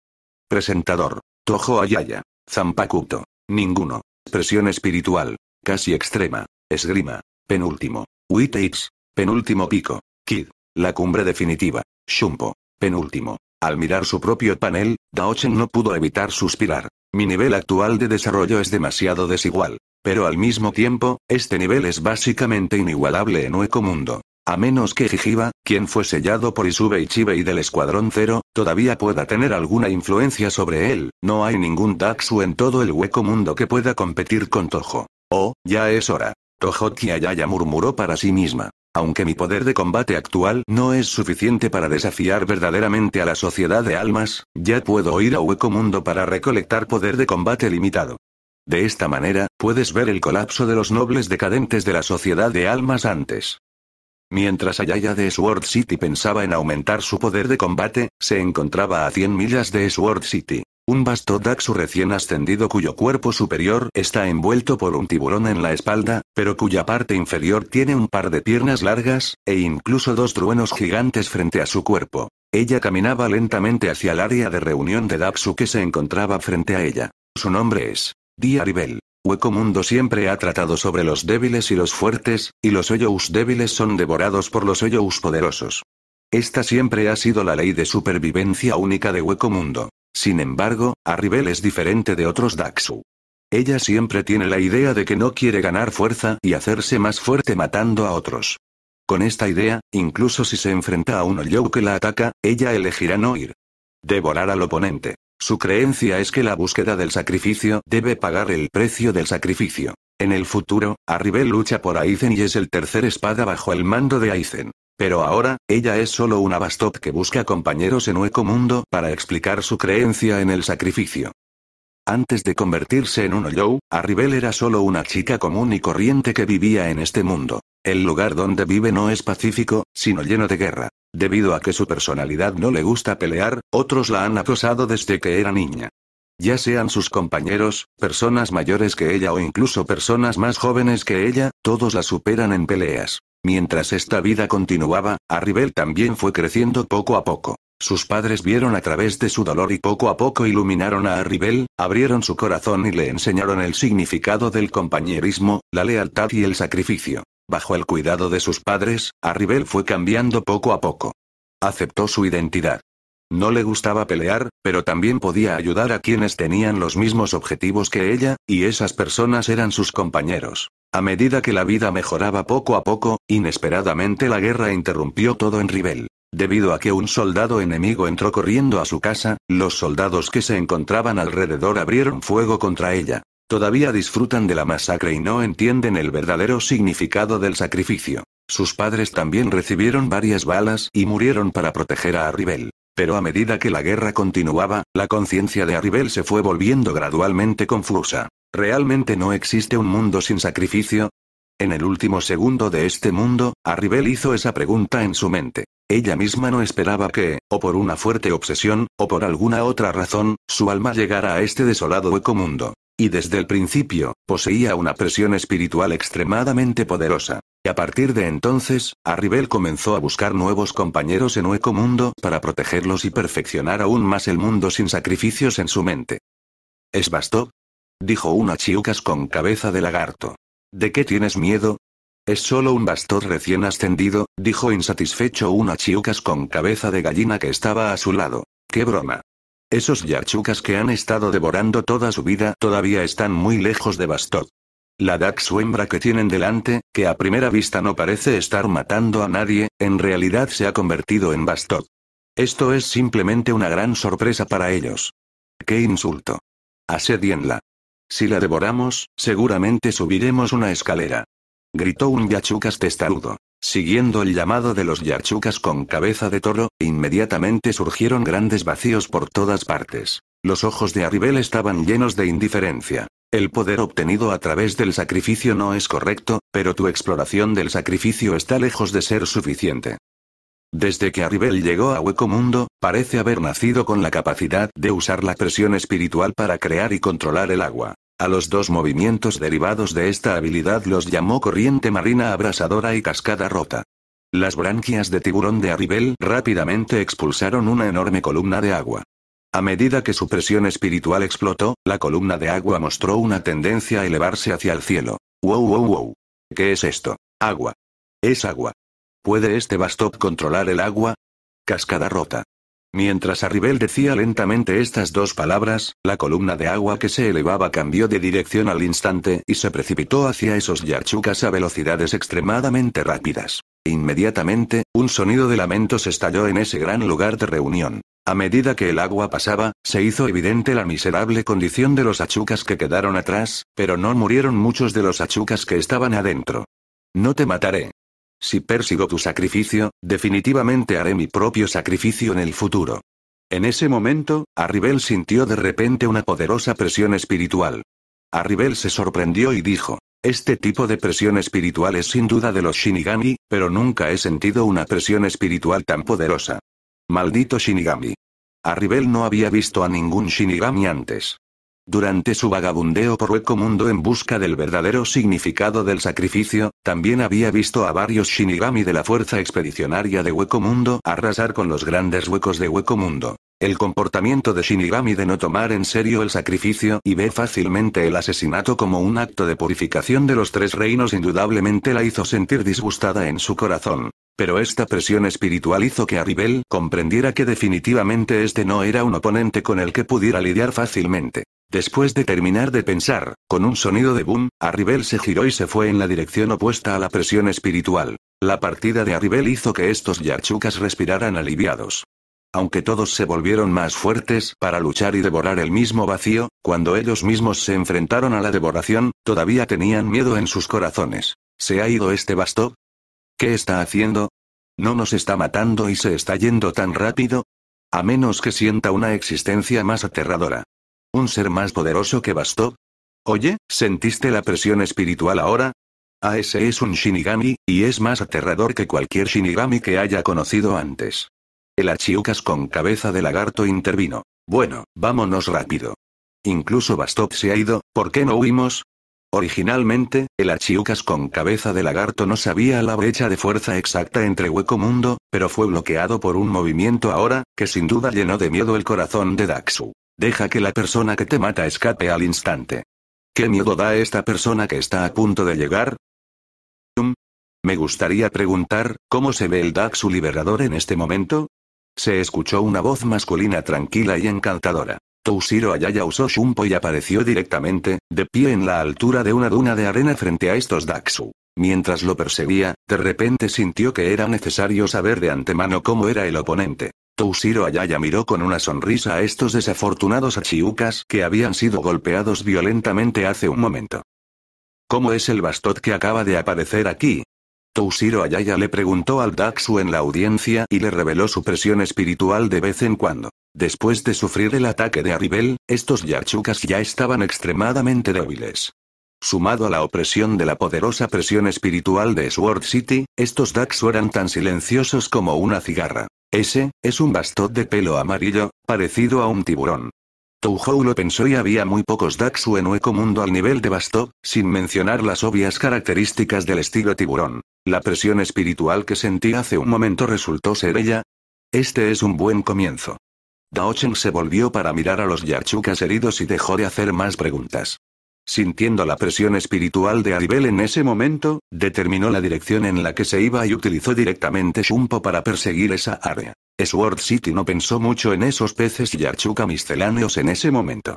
Presentador. Toho Ayaya. Zampakuto. Ninguno. Presión espiritual. Casi extrema. Esgrima. Penúltimo. Witeix. Penúltimo pico. Kid. La cumbre definitiva. Shumpo. Penúltimo. Al mirar su propio panel, Daochen no pudo evitar suspirar. Mi nivel actual de desarrollo es demasiado desigual. Pero al mismo tiempo, este nivel es básicamente inigualable en Hueco Mundo. A menos que Jijiba, quien fue sellado por Isube y del Escuadrón Cero, todavía pueda tener alguna influencia sobre él, no hay ningún Daxu en todo el Hueco Mundo que pueda competir con Tojo. Oh, ya es hora. Tohoki Ayaya murmuró para sí misma. Aunque mi poder de combate actual no es suficiente para desafiar verdaderamente a la sociedad de almas, ya puedo ir a Hueco Mundo para recolectar poder de combate limitado. De esta manera, puedes ver el colapso de los nobles decadentes de la sociedad de almas antes. Mientras Ayaya de Sword City pensaba en aumentar su poder de combate, se encontraba a 100 millas de Sword City. Un vasto Daxu recién ascendido cuyo cuerpo superior está envuelto por un tiburón en la espalda, pero cuya parte inferior tiene un par de piernas largas, e incluso dos truenos gigantes frente a su cuerpo. Ella caminaba lentamente hacia el área de reunión de Daxu que se encontraba frente a ella. Su nombre es Diaribel. Hueco Mundo siempre ha tratado sobre los débiles y los fuertes, y los Oyous débiles son devorados por los Oyous poderosos. Esta siempre ha sido la ley de supervivencia única de Hueco Mundo. Sin embargo, Arribel es diferente de otros Daxu. Ella siempre tiene la idea de que no quiere ganar fuerza y hacerse más fuerte matando a otros. Con esta idea, incluso si se enfrenta a un Oyou que la ataca, ella elegirá no ir. Devorar al oponente. Su creencia es que la búsqueda del sacrificio debe pagar el precio del sacrificio. En el futuro, Arribel lucha por Aizen y es el tercer espada bajo el mando de Aizen. Pero ahora, ella es solo una bastop que busca compañeros en Hueco Mundo para explicar su creencia en el sacrificio. Antes de convertirse en un Oyou, Arribel era solo una chica común y corriente que vivía en este mundo. El lugar donde vive no es pacífico, sino lleno de guerra. Debido a que su personalidad no le gusta pelear, otros la han acosado desde que era niña. Ya sean sus compañeros, personas mayores que ella o incluso personas más jóvenes que ella, todos la superan en peleas. Mientras esta vida continuaba, Arribel también fue creciendo poco a poco. Sus padres vieron a través de su dolor y poco a poco iluminaron a Arribel, abrieron su corazón y le enseñaron el significado del compañerismo, la lealtad y el sacrificio. Bajo el cuidado de sus padres, Arribel fue cambiando poco a poco. Aceptó su identidad. No le gustaba pelear, pero también podía ayudar a quienes tenían los mismos objetivos que ella, y esas personas eran sus compañeros. A medida que la vida mejoraba poco a poco, inesperadamente la guerra interrumpió todo en Ribel, Debido a que un soldado enemigo entró corriendo a su casa, los soldados que se encontraban alrededor abrieron fuego contra ella. Todavía disfrutan de la masacre y no entienden el verdadero significado del sacrificio. Sus padres también recibieron varias balas y murieron para proteger a Ribel. Pero a medida que la guerra continuaba, la conciencia de Arribel se fue volviendo gradualmente confusa. ¿Realmente no existe un mundo sin sacrificio? En el último segundo de este mundo, Arribel hizo esa pregunta en su mente. Ella misma no esperaba que, o por una fuerte obsesión, o por alguna otra razón, su alma llegara a este desolado eco mundo. Y desde el principio, poseía una presión espiritual extremadamente poderosa. Y a partir de entonces, Arribel comenzó a buscar nuevos compañeros en eco Mundo para protegerlos y perfeccionar aún más el mundo sin sacrificios en su mente. Es bastó, dijo una chiucas con cabeza de lagarto. ¿De qué tienes miedo? Es solo un bastón recién ascendido, dijo insatisfecho una chiucas con cabeza de gallina que estaba a su lado. ¡Qué broma! Esos yachucas que han estado devorando toda su vida todavía están muy lejos de Bastod. La Dax hembra que tienen delante, que a primera vista no parece estar matando a nadie, en realidad se ha convertido en Bastod. Esto es simplemente una gran sorpresa para ellos. ¡Qué insulto! Asedienla. Si la devoramos, seguramente subiremos una escalera. Gritó un yachucas testarudo. Siguiendo el llamado de los yachucas con cabeza de toro, inmediatamente surgieron grandes vacíos por todas partes. Los ojos de Aribel estaban llenos de indiferencia. El poder obtenido a través del sacrificio no es correcto, pero tu exploración del sacrificio está lejos de ser suficiente. Desde que Arribel llegó a Hueco Mundo, parece haber nacido con la capacidad de usar la presión espiritual para crear y controlar el agua. A los dos movimientos derivados de esta habilidad los llamó corriente marina abrasadora y cascada rota. Las branquias de tiburón de Arribel rápidamente expulsaron una enorme columna de agua. A medida que su presión espiritual explotó, la columna de agua mostró una tendencia a elevarse hacia el cielo. ¡Wow, wow, wow! ¿Qué es esto? Agua. Es agua. ¿Puede este bastón controlar el agua? Cascada rota. Mientras Arribel decía lentamente estas dos palabras, la columna de agua que se elevaba cambió de dirección al instante y se precipitó hacia esos yachucas a velocidades extremadamente rápidas. Inmediatamente, un sonido de lamentos estalló en ese gran lugar de reunión. A medida que el agua pasaba, se hizo evidente la miserable condición de los achucas que quedaron atrás, pero no murieron muchos de los achucas que estaban adentro. No te mataré, si persigo tu sacrificio, definitivamente haré mi propio sacrificio en el futuro. En ese momento, Arribel sintió de repente una poderosa presión espiritual. Arribel se sorprendió y dijo, este tipo de presión espiritual es sin duda de los Shinigami, pero nunca he sentido una presión espiritual tan poderosa. Maldito Shinigami. Arribel no había visto a ningún Shinigami antes. Durante su vagabundeo por hueco mundo en busca del verdadero significado del sacrificio, también había visto a varios Shinigami de la Fuerza Expedicionaria de Hueco Mundo arrasar con los grandes huecos de Hueco Mundo. El comportamiento de Shinigami de no tomar en serio el sacrificio y ve fácilmente el asesinato como un acto de purificación de los tres reinos indudablemente la hizo sentir disgustada en su corazón. Pero esta presión espiritual hizo que Aribel comprendiera que definitivamente este no era un oponente con el que pudiera lidiar fácilmente. Después de terminar de pensar, con un sonido de boom, Arribel se giró y se fue en la dirección opuesta a la presión espiritual. La partida de Arribel hizo que estos yachucas respiraran aliviados. Aunque todos se volvieron más fuertes para luchar y devorar el mismo vacío, cuando ellos mismos se enfrentaron a la devoración, todavía tenían miedo en sus corazones. ¿Se ha ido este basto? ¿Qué está haciendo? ¿No nos está matando y se está yendo tan rápido? A menos que sienta una existencia más aterradora. ¿Un ser más poderoso que bastó? Oye, ¿sentiste la presión espiritual ahora? A ah, ese es un Shinigami, y es más aterrador que cualquier Shinigami que haya conocido antes. El Achiukas con cabeza de lagarto intervino. Bueno, vámonos rápido. Incluso Bastop se ha ido, ¿por qué no huimos? Originalmente, el Achiukas con cabeza de lagarto no sabía la brecha de fuerza exacta entre Hueco Mundo, pero fue bloqueado por un movimiento ahora, que sin duda llenó de miedo el corazón de Daxu. Deja que la persona que te mata escape al instante. ¿Qué miedo da esta persona que está a punto de llegar? Mm. me gustaría preguntar, ¿cómo se ve el Daxu liberador en este momento? Se escuchó una voz masculina tranquila y encantadora. Toushiro Ayaya usó Shumpo y apareció directamente, de pie en la altura de una duna de arena frente a estos Daxu. Mientras lo perseguía, de repente sintió que era necesario saber de antemano cómo era el oponente. Tousiro Ayaya miró con una sonrisa a estos desafortunados achiukas que habían sido golpeados violentamente hace un momento. ¿Cómo es el bastón que acaba de aparecer aquí? Toshiro Ayaya le preguntó al Daxu en la audiencia y le reveló su presión espiritual de vez en cuando. Después de sufrir el ataque de Aribel, estos yachukas ya estaban extremadamente débiles. Sumado a la opresión de la poderosa presión espiritual de Sword City, estos Daxu eran tan silenciosos como una cigarra. Ese, es un bastón de pelo amarillo, parecido a un tiburón. Touhou lo pensó y había muy pocos Daxu en Hueco Mundo al nivel de bastón, sin mencionar las obvias características del estilo tiburón. La presión espiritual que sentí hace un momento resultó ser ella. Este es un buen comienzo. Daochen se volvió para mirar a los Yachukas heridos y dejó de hacer más preguntas. Sintiendo la presión espiritual de Aribel en ese momento, determinó la dirección en la que se iba y utilizó directamente Shumpo para perseguir esa área. Sword City no pensó mucho en esos peces y archuca misceláneos en ese momento.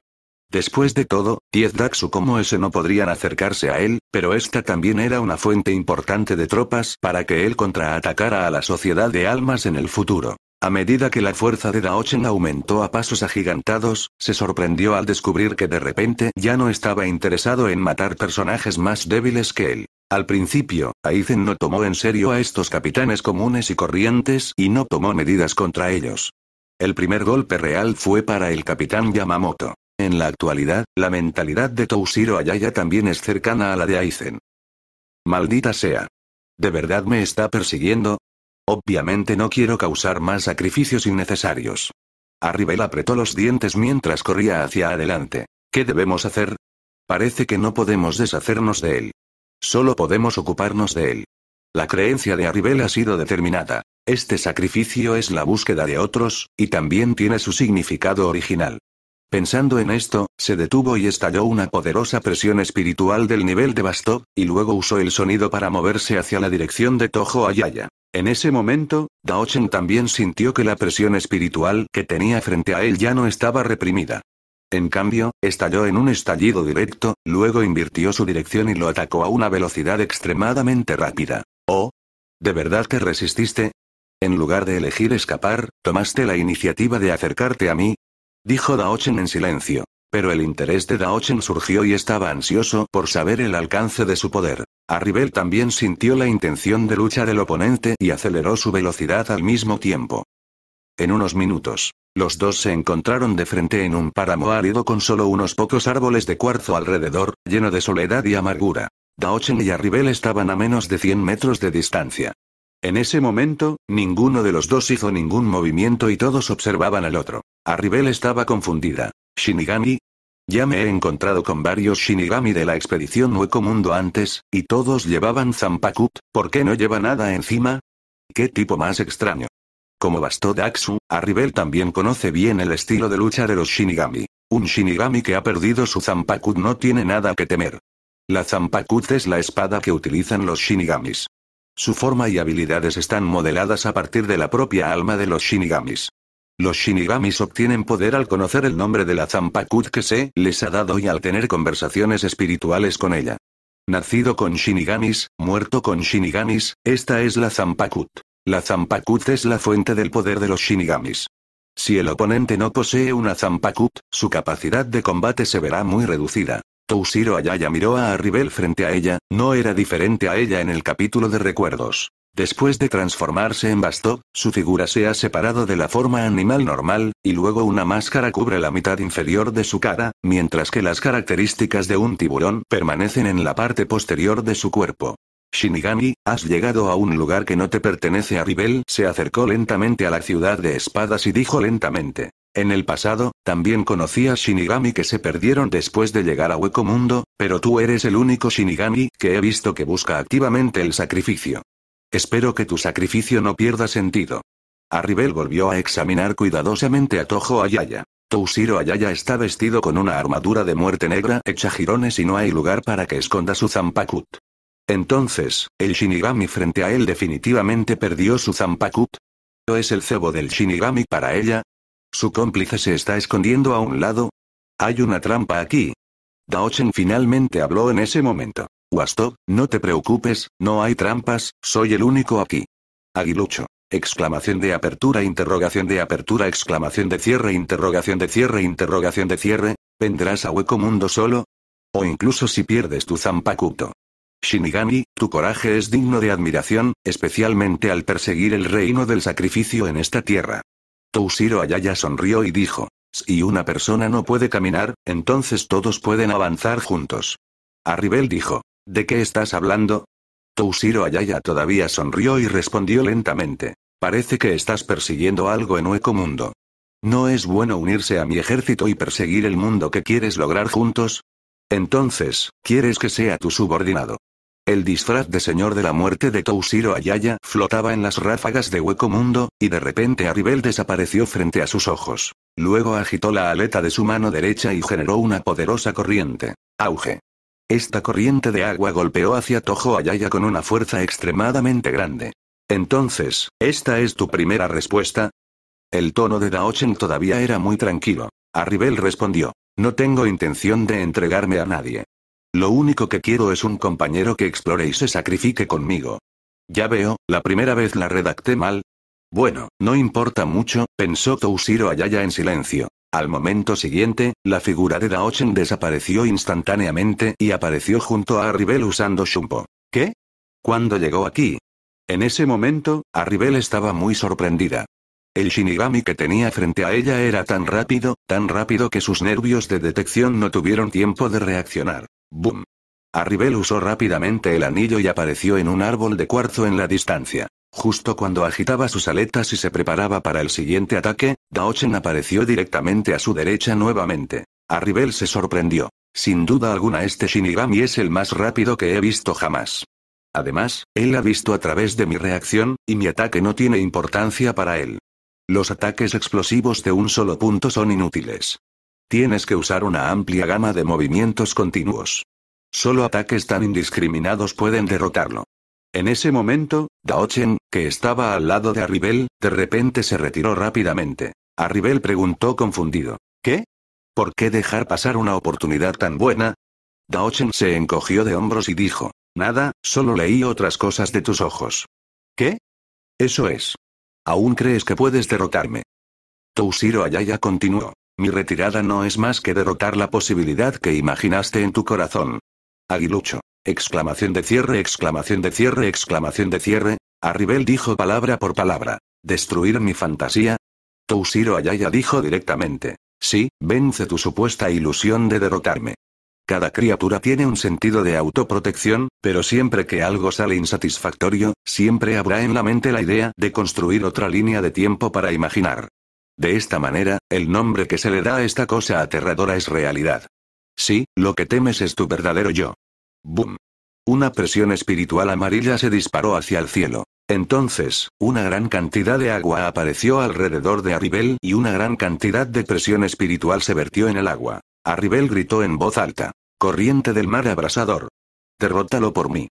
Después de todo, 10 Daxu como ese no podrían acercarse a él, pero esta también era una fuente importante de tropas para que él contraatacara a la sociedad de almas en el futuro. A medida que la fuerza de Daochen aumentó a pasos agigantados, se sorprendió al descubrir que de repente ya no estaba interesado en matar personajes más débiles que él. Al principio, Aizen no tomó en serio a estos capitanes comunes y corrientes y no tomó medidas contra ellos. El primer golpe real fue para el capitán Yamamoto. En la actualidad, la mentalidad de Toshiro Ayaya también es cercana a la de Aizen. Maldita sea. ¿De verdad me está persiguiendo? Obviamente no quiero causar más sacrificios innecesarios. Arribel apretó los dientes mientras corría hacia adelante. ¿Qué debemos hacer? Parece que no podemos deshacernos de él. Solo podemos ocuparnos de él. La creencia de Arribel ha sido determinada. Este sacrificio es la búsqueda de otros, y también tiene su significado original. Pensando en esto, se detuvo y estalló una poderosa presión espiritual del nivel de Bastó, y luego usó el sonido para moverse hacia la dirección de Toho Ayaya. En ese momento, Daochen también sintió que la presión espiritual que tenía frente a él ya no estaba reprimida. En cambio, estalló en un estallido directo, luego invirtió su dirección y lo atacó a una velocidad extremadamente rápida. ¿Oh? ¿De verdad te resististe? En lugar de elegir escapar, tomaste la iniciativa de acercarte a mí. Dijo Daochen en silencio. Pero el interés de Daochen surgió y estaba ansioso por saber el alcance de su poder. Arribel también sintió la intención de luchar del oponente y aceleró su velocidad al mismo tiempo. En unos minutos, los dos se encontraron de frente en un páramo árido con solo unos pocos árboles de cuarzo alrededor, lleno de soledad y amargura. Daochen y Arribel estaban a menos de 100 metros de distancia. En ese momento, ninguno de los dos hizo ningún movimiento y todos observaban al otro. Arribel estaba confundida. Shinigami. Ya me he encontrado con varios Shinigami de la expedición Nuevo Mundo antes, y todos llevaban Zampakut, ¿por qué no lleva nada encima? ¿Qué tipo más extraño? Como bastó Daxu, Arribel también conoce bien el estilo de lucha de los Shinigami. Un Shinigami que ha perdido su Zampakut no tiene nada que temer. La Zampakut es la espada que utilizan los Shinigamis. Su forma y habilidades están modeladas a partir de la propia alma de los Shinigamis. Los Shinigamis obtienen poder al conocer el nombre de la zampakut que se les ha dado y al tener conversaciones espirituales con ella. Nacido con Shinigamis, muerto con Shinigamis, esta es la Zampakut. La Zampakut es la fuente del poder de los Shinigamis. Si el oponente no posee una Zampakut, su capacidad de combate se verá muy reducida. Toushiro Ayaya miró a Arribel frente a ella, no era diferente a ella en el capítulo de recuerdos. Después de transformarse en Basto, su figura se ha separado de la forma animal normal, y luego una máscara cubre la mitad inferior de su cara, mientras que las características de un tiburón permanecen en la parte posterior de su cuerpo. Shinigami, has llegado a un lugar que no te pertenece a Rivel. Se acercó lentamente a la ciudad de espadas y dijo lentamente. En el pasado, también conocí a Shinigami que se perdieron después de llegar a Hueco Mundo, pero tú eres el único Shinigami que he visto que busca activamente el sacrificio. Espero que tu sacrificio no pierda sentido. Arribel volvió a examinar cuidadosamente a Tojo Ayaya. Tousiro Ayaya está vestido con una armadura de muerte negra hecha jirones y no hay lugar para que esconda su zampakut. Entonces, el Shinigami frente a él definitivamente perdió su zampakut. ¿No es el cebo del Shinigami para ella? ¿Su cómplice se está escondiendo a un lado? Hay una trampa aquí. Daochen finalmente habló en ese momento. Guastó, no te preocupes, no hay trampas, soy el único aquí. Aguilucho. Exclamación de apertura, interrogación de apertura, exclamación de cierre, interrogación de cierre, interrogación de cierre. ¿Vendrás a hueco mundo solo? O incluso si pierdes tu zampacuto. Shinigami, tu coraje es digno de admiración, especialmente al perseguir el reino del sacrificio en esta tierra. Toushiro Ayaya sonrió y dijo, si una persona no puede caminar, entonces todos pueden avanzar juntos. Arribel dijo, ¿De qué estás hablando? Toushiro Ayaya todavía sonrió y respondió lentamente. Parece que estás persiguiendo algo en Hueco Mundo. ¿No es bueno unirse a mi ejército y perseguir el mundo que quieres lograr juntos? Entonces, ¿quieres que sea tu subordinado? El disfraz de Señor de la Muerte de Toushiro Ayaya flotaba en las ráfagas de Hueco Mundo, y de repente Aribel desapareció frente a sus ojos. Luego agitó la aleta de su mano derecha y generó una poderosa corriente. Auge. Esta corriente de agua golpeó hacia Toho Ayaya con una fuerza extremadamente grande. Entonces, ¿esta es tu primera respuesta? El tono de Daochen todavía era muy tranquilo. Arribel respondió, no tengo intención de entregarme a nadie. Lo único que quiero es un compañero que explore y se sacrifique conmigo. Ya veo, la primera vez la redacté mal. Bueno, no importa mucho, pensó Toshiro Ayaya en silencio. Al momento siguiente, la figura de Daochen desapareció instantáneamente y apareció junto a Arribel usando Shumpo. ¿Qué? ¿Cuándo llegó aquí? En ese momento, Arribel estaba muy sorprendida. El Shinigami que tenía frente a ella era tan rápido, tan rápido que sus nervios de detección no tuvieron tiempo de reaccionar. ¡Bum! Arribel usó rápidamente el anillo y apareció en un árbol de cuarzo en la distancia. Justo cuando agitaba sus aletas y se preparaba para el siguiente ataque, Daochen apareció directamente a su derecha nuevamente. Arribel se sorprendió. Sin duda alguna este Shinigami es el más rápido que he visto jamás. Además, él ha visto a través de mi reacción, y mi ataque no tiene importancia para él. Los ataques explosivos de un solo punto son inútiles. Tienes que usar una amplia gama de movimientos continuos. Solo ataques tan indiscriminados pueden derrotarlo. En ese momento, Daochen, que estaba al lado de Arribel, de repente se retiró rápidamente. Arribel preguntó confundido. ¿Qué? ¿Por qué dejar pasar una oportunidad tan buena? Daochen se encogió de hombros y dijo. Nada, solo leí otras cosas de tus ojos. ¿Qué? Eso es. ¿Aún crees que puedes derrotarme? Toushiro Ayaya continuó. Mi retirada no es más que derrotar la posibilidad que imaginaste en tu corazón. Aguilucho. Exclamación de cierre, exclamación de cierre, exclamación de cierre. Arribel dijo palabra por palabra. ¿Destruir mi fantasía? Tousiro Ayaya dijo directamente. Sí, vence tu supuesta ilusión de derrotarme. Cada criatura tiene un sentido de autoprotección, pero siempre que algo sale insatisfactorio, siempre habrá en la mente la idea de construir otra línea de tiempo para imaginar. De esta manera, el nombre que se le da a esta cosa aterradora es realidad. Sí, lo que temes es tu verdadero yo. Boom. Una presión espiritual amarilla se disparó hacia el cielo. Entonces, una gran cantidad de agua apareció alrededor de Arribel y una gran cantidad de presión espiritual se vertió en el agua. Arribel gritó en voz alta. Corriente del mar abrasador. Derrótalo por mí.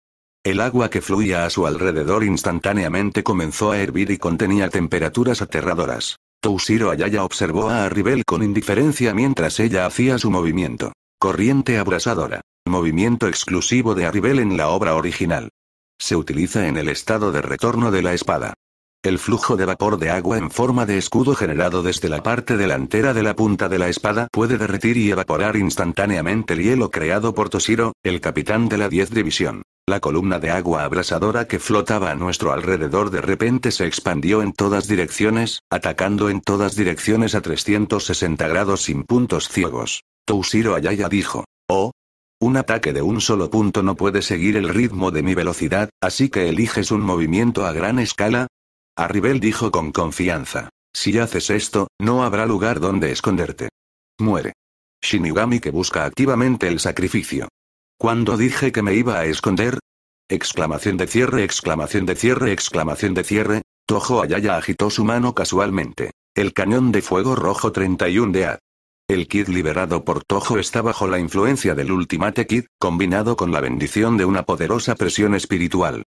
El agua que fluía a su alrededor instantáneamente comenzó a hervir y contenía temperaturas aterradoras. Toushiro Ayaya observó a Arribel con indiferencia mientras ella hacía su movimiento. Corriente abrasadora. Movimiento exclusivo de Arribel en la obra original. Se utiliza en el estado de retorno de la espada. El flujo de vapor de agua en forma de escudo generado desde la parte delantera de la punta de la espada puede derretir y evaporar instantáneamente el hielo creado por Toshiro, el capitán de la 10 División. La columna de agua abrasadora que flotaba a nuestro alrededor de repente se expandió en todas direcciones, atacando en todas direcciones a 360 grados sin puntos ciegos. Toshiro Ayaya dijo. Oh. Un ataque de un solo punto no puede seguir el ritmo de mi velocidad, así que eliges un movimiento a gran escala. Arribel dijo con confianza. Si haces esto, no habrá lugar donde esconderte. Muere. Shinigami que busca activamente el sacrificio. Cuando dije que me iba a esconder? Exclamación de cierre, exclamación de cierre, exclamación de cierre. Toho Ayaya agitó su mano casualmente. El cañón de fuego rojo 31 de A. El Kid liberado por Tojo está bajo la influencia del Ultimate Kid, combinado con la bendición de una poderosa presión espiritual.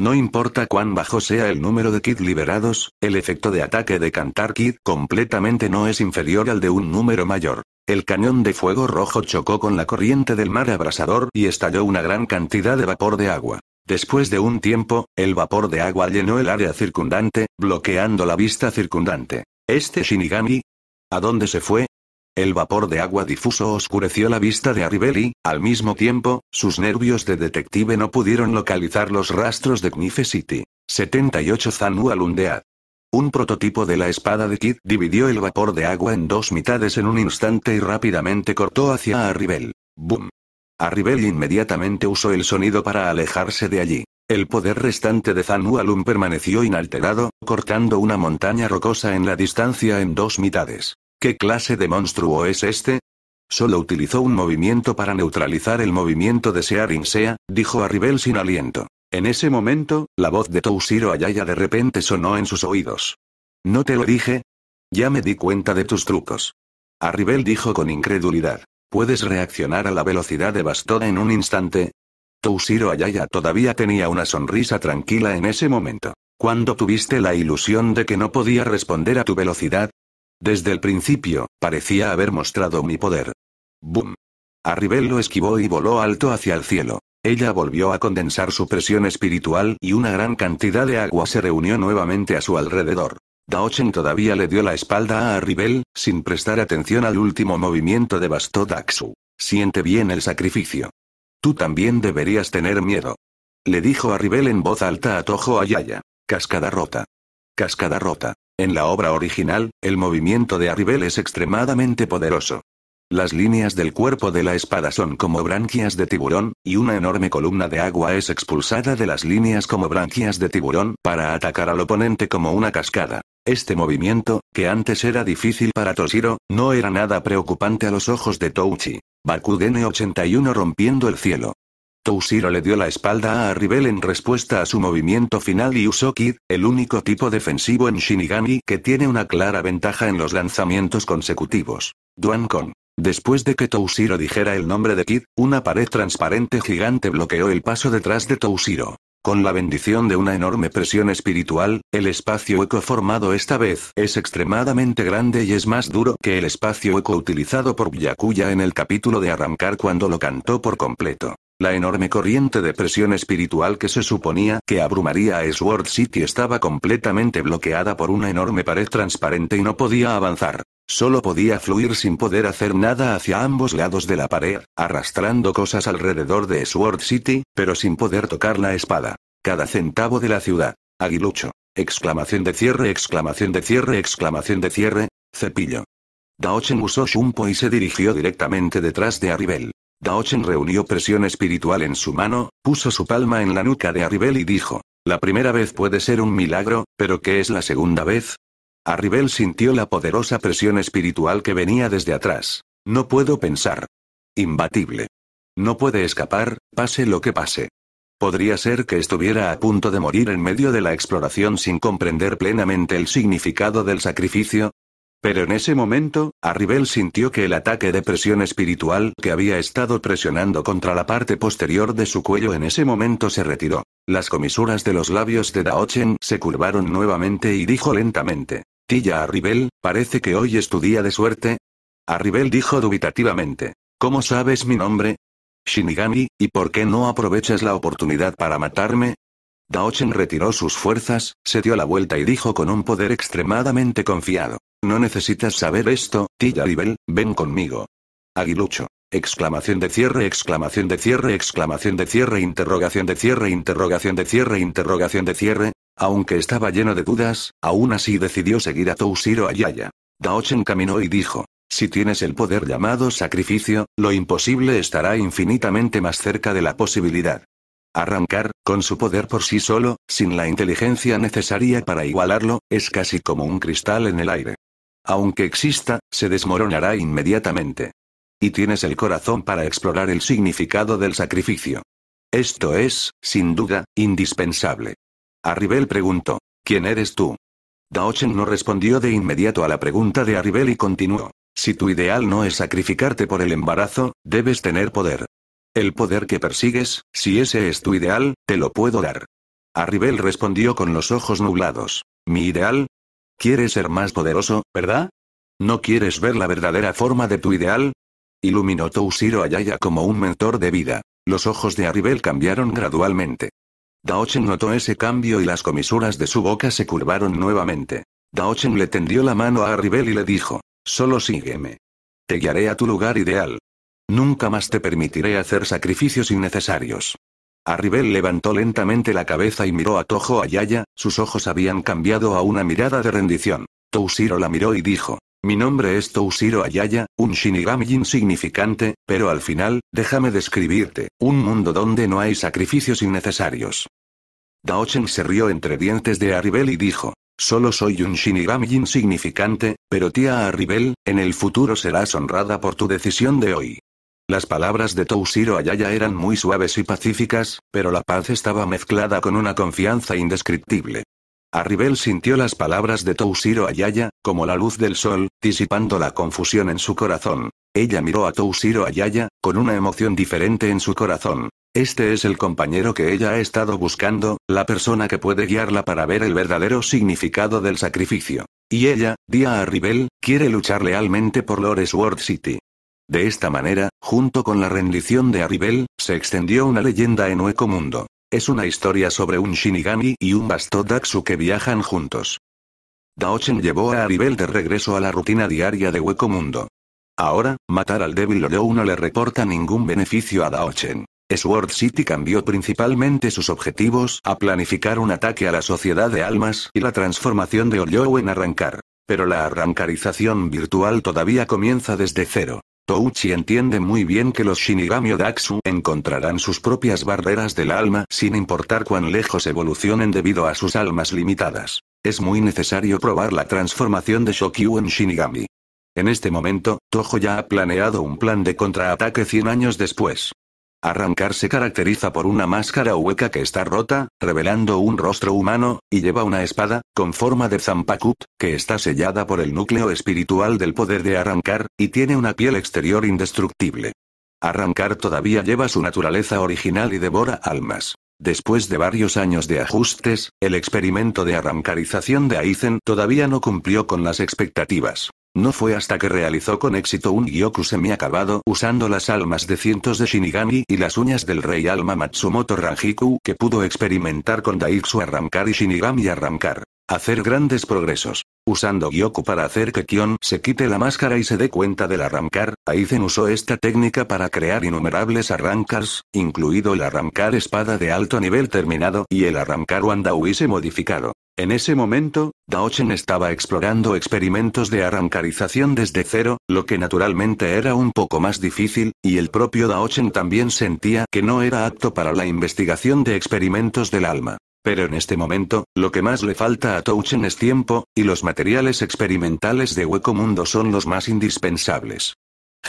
No importa cuán bajo sea el número de Kid liberados, el efecto de ataque de Cantar Kid completamente no es inferior al de un número mayor. El cañón de fuego rojo chocó con la corriente del mar abrasador y estalló una gran cantidad de vapor de agua. Después de un tiempo, el vapor de agua llenó el área circundante, bloqueando la vista circundante. ¿Este Shinigami? ¿A dónde se fue? El vapor de agua difuso oscureció la vista de y, al mismo tiempo, sus nervios de detective no pudieron localizar los rastros de Knife City. 78 Zanu Ad. Un prototipo de la espada de Kid dividió el vapor de agua en dos mitades en un instante y rápidamente cortó hacia Arribel. ¡Boom! Arribel inmediatamente usó el sonido para alejarse de allí. El poder restante de Zanu Alun permaneció inalterado, cortando una montaña rocosa en la distancia en dos mitades. ¿Qué clase de monstruo es este? Solo utilizó un movimiento para neutralizar el movimiento de Searin Sea, dijo a sin aliento. En ese momento, la voz de Toushiro Ayaya de repente sonó en sus oídos. ¿No te lo dije? Ya me di cuenta de tus trucos. Arribel dijo con incredulidad. ¿Puedes reaccionar a la velocidad de Bastoda en un instante? Toushiro Ayaya todavía tenía una sonrisa tranquila en ese momento. Cuando tuviste la ilusión de que no podía responder a tu velocidad? Desde el principio, parecía haber mostrado mi poder. ¡Bum! Arribel lo esquivó y voló alto hacia el cielo. Ella volvió a condensar su presión espiritual y una gran cantidad de agua se reunió nuevamente a su alrededor. Daochen todavía le dio la espalda a Arribel, sin prestar atención al último movimiento de Basto Daxu. Siente bien el sacrificio. Tú también deberías tener miedo. Le dijo Arribel en voz alta a Tojo Ayaya. Cascada rota. Cascada rota. En la obra original, el movimiento de Arribel es extremadamente poderoso. Las líneas del cuerpo de la espada son como branquias de tiburón, y una enorme columna de agua es expulsada de las líneas como branquias de tiburón para atacar al oponente como una cascada. Este movimiento, que antes era difícil para Toshiro, no era nada preocupante a los ojos de Touchi. Bakugene 81 rompiendo el cielo. Toushiro le dio la espalda a Arribel en respuesta a su movimiento final y usó Kid, el único tipo defensivo en Shinigami que tiene una clara ventaja en los lanzamientos consecutivos. Duan Kong. Después de que Toushiro dijera el nombre de Kid, una pared transparente gigante bloqueó el paso detrás de Toushiro. Con la bendición de una enorme presión espiritual, el espacio eco formado esta vez es extremadamente grande y es más duro que el espacio eco utilizado por Byakuya en el capítulo de arrancar cuando lo cantó por completo. La enorme corriente de presión espiritual que se suponía que abrumaría a Sword City estaba completamente bloqueada por una enorme pared transparente y no podía avanzar. Solo podía fluir sin poder hacer nada hacia ambos lados de la pared, arrastrando cosas alrededor de Sword City, pero sin poder tocar la espada. Cada centavo de la ciudad. Aguilucho. Exclamación de cierre, exclamación de cierre, exclamación de cierre. Cepillo. Daochen usó Shumpo y se dirigió directamente detrás de Aribel. Daochen reunió presión espiritual en su mano, puso su palma en la nuca de Arribel y dijo, la primera vez puede ser un milagro, pero ¿qué es la segunda vez? Arribel sintió la poderosa presión espiritual que venía desde atrás. No puedo pensar. Imbatible. No puede escapar, pase lo que pase. Podría ser que estuviera a punto de morir en medio de la exploración sin comprender plenamente el significado del sacrificio, pero en ese momento, Arribel sintió que el ataque de presión espiritual que había estado presionando contra la parte posterior de su cuello en ese momento se retiró. Las comisuras de los labios de Daochen se curvaron nuevamente y dijo lentamente. Tilla Arribel, parece que hoy es tu día de suerte. Arribel dijo dubitativamente. ¿Cómo sabes mi nombre? Shinigami, ¿y por qué no aprovechas la oportunidad para matarme? Daochen retiró sus fuerzas, se dio la vuelta y dijo con un poder extremadamente confiado. No necesitas saber esto, Tilla Libel, ven conmigo. Aguilucho. Exclamación de cierre, exclamación de cierre, exclamación de cierre, interrogación de cierre, interrogación de cierre, interrogación de cierre. Aunque estaba lleno de dudas, aún así decidió seguir a Tousiro Ayaya. Daochen caminó y dijo, si tienes el poder llamado sacrificio, lo imposible estará infinitamente más cerca de la posibilidad. Arrancar, con su poder por sí solo, sin la inteligencia necesaria para igualarlo, es casi como un cristal en el aire aunque exista, se desmoronará inmediatamente. Y tienes el corazón para explorar el significado del sacrificio. Esto es, sin duda, indispensable. Arribel preguntó, ¿quién eres tú? Daochen no respondió de inmediato a la pregunta de Arribel y continuó, si tu ideal no es sacrificarte por el embarazo, debes tener poder. El poder que persigues, si ese es tu ideal, te lo puedo dar. Arribel respondió con los ojos nublados. Mi ideal, Quieres ser más poderoso, ¿verdad? ¿No quieres ver la verdadera forma de tu ideal? Iluminó Toushiro Ayaya como un mentor de vida. Los ojos de Aribel cambiaron gradualmente. Daochen notó ese cambio y las comisuras de su boca se curvaron nuevamente. Daochen le tendió la mano a Arribel y le dijo, solo sígueme. Te guiaré a tu lugar ideal. Nunca más te permitiré hacer sacrificios innecesarios. Arribel levantó lentamente la cabeza y miró a Tojo Ayaya, sus ojos habían cambiado a una mirada de rendición. Toushiro la miró y dijo, mi nombre es Toushiro Ayaya, un Shinigami insignificante, pero al final, déjame describirte, un mundo donde no hay sacrificios innecesarios. Daochen se rió entre dientes de Arribel y dijo, solo soy un Shinigami insignificante, pero tía Arribel, en el futuro serás honrada por tu decisión de hoy. Las palabras de Toushiro Ayaya eran muy suaves y pacíficas, pero la paz estaba mezclada con una confianza indescriptible. Arribel sintió las palabras de Toushiro Ayaya, como la luz del sol, disipando la confusión en su corazón. Ella miró a Toushiro Ayaya, con una emoción diferente en su corazón. Este es el compañero que ella ha estado buscando, la persona que puede guiarla para ver el verdadero significado del sacrificio. Y ella, día a Arribel, quiere luchar lealmente por Lore Sword City. De esta manera, junto con la rendición de Aribel, se extendió una leyenda en Hueco Mundo. Es una historia sobre un Shinigami y un Bastodaksu que viajan juntos. Daochen llevó a Aribel de regreso a la rutina diaria de Hueco Mundo. Ahora, matar al débil oro no le reporta ningún beneficio a Daochen. Sword City cambió principalmente sus objetivos a planificar un ataque a la sociedad de almas y la transformación de Oyo en arrancar. Pero la arrancarización virtual todavía comienza desde cero. Touchi entiende muy bien que los Shinigami Daxu encontrarán sus propias barreras del alma sin importar cuán lejos evolucionen debido a sus almas limitadas. Es muy necesario probar la transformación de Shokyu en Shinigami. En este momento, Toho ya ha planeado un plan de contraataque 100 años después. Arrancar se caracteriza por una máscara hueca que está rota, revelando un rostro humano, y lleva una espada, con forma de zampacut, que está sellada por el núcleo espiritual del poder de Arrancar, y tiene una piel exterior indestructible. Arrancar todavía lleva su naturaleza original y devora almas. Después de varios años de ajustes, el experimento de arrancarización de Aizen todavía no cumplió con las expectativas. No fue hasta que realizó con éxito un Gyoku semi-acabado usando las almas de cientos de Shinigami y las uñas del rey alma Matsumoto Ranjiku que pudo experimentar con Daiksu arrancar y Shinigami arrancar. Hacer grandes progresos. Usando Gyoku para hacer que Kion se quite la máscara y se dé cuenta del arrancar, Aizen usó esta técnica para crear innumerables arrancars, incluido el arrancar espada de alto nivel terminado y el arrancar Wanda modificado. En ese momento, Daochen estaba explorando experimentos de arrancarización desde cero, lo que naturalmente era un poco más difícil, y el propio Daochen también sentía que no era apto para la investigación de experimentos del alma. Pero en este momento, lo que más le falta a Touchen es tiempo, y los materiales experimentales de Hueco Mundo son los más indispensables.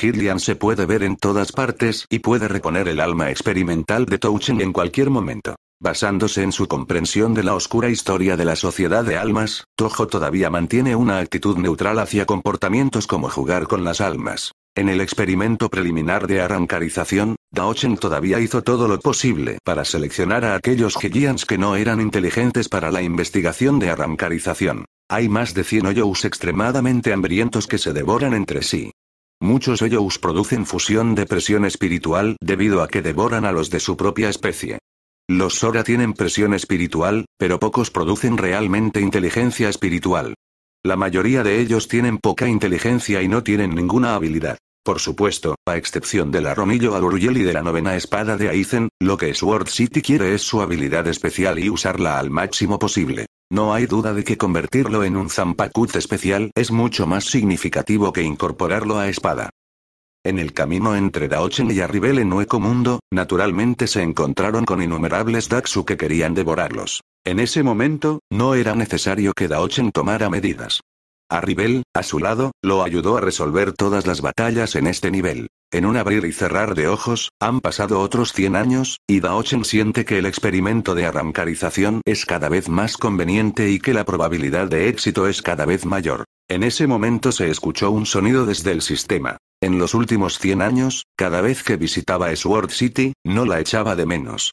Hillian se puede ver en todas partes y puede reponer el alma experimental de Touchen en cualquier momento. Basándose en su comprensión de la oscura historia de la sociedad de almas, Tojo todavía mantiene una actitud neutral hacia comportamientos como jugar con las almas. En el experimento preliminar de arrancarización, Daochen todavía hizo todo lo posible para seleccionar a aquellos Hellians que no eran inteligentes para la investigación de arrancarización. Hay más de 100 Oyous extremadamente hambrientos que se devoran entre sí. Muchos Oyous producen fusión de presión espiritual debido a que devoran a los de su propia especie. Los Sora tienen presión espiritual, pero pocos producen realmente inteligencia espiritual. La mayoría de ellos tienen poca inteligencia y no tienen ninguna habilidad. Por supuesto, a excepción del la Romillo y de la novena espada de Aizen, lo que Sword City quiere es su habilidad especial y usarla al máximo posible. No hay duda de que convertirlo en un Zampakut especial es mucho más significativo que incorporarlo a espada. En el camino entre Daochen y Arribel en Hueco Mundo, naturalmente se encontraron con innumerables Daxu que querían devorarlos. En ese momento, no era necesario que Daochen tomara medidas. A a su lado, lo ayudó a resolver todas las batallas en este nivel. En un abrir y cerrar de ojos, han pasado otros 100 años, y Daochen siente que el experimento de arrancarización es cada vez más conveniente y que la probabilidad de éxito es cada vez mayor. En ese momento se escuchó un sonido desde el sistema. En los últimos 100 años, cada vez que visitaba Sword City, no la echaba de menos.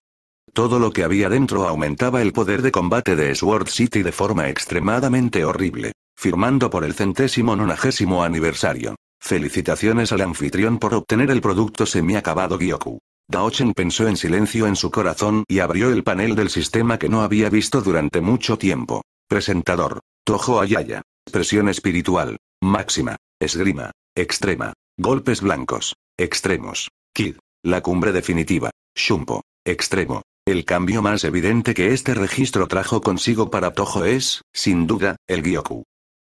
Todo lo que había dentro aumentaba el poder de combate de Sword City de forma extremadamente horrible firmando por el centésimo nonagésimo aniversario. Felicitaciones al anfitrión por obtener el producto semiacabado Gyoku. Daochen pensó en silencio en su corazón y abrió el panel del sistema que no había visto durante mucho tiempo. Presentador. Tojo Ayaya. Presión espiritual. Máxima. Esgrima. Extrema. Golpes blancos. Extremos. Kid. La cumbre definitiva. Shumpo. Extremo. El cambio más evidente que este registro trajo consigo para Toho es, sin duda, el Gyoku.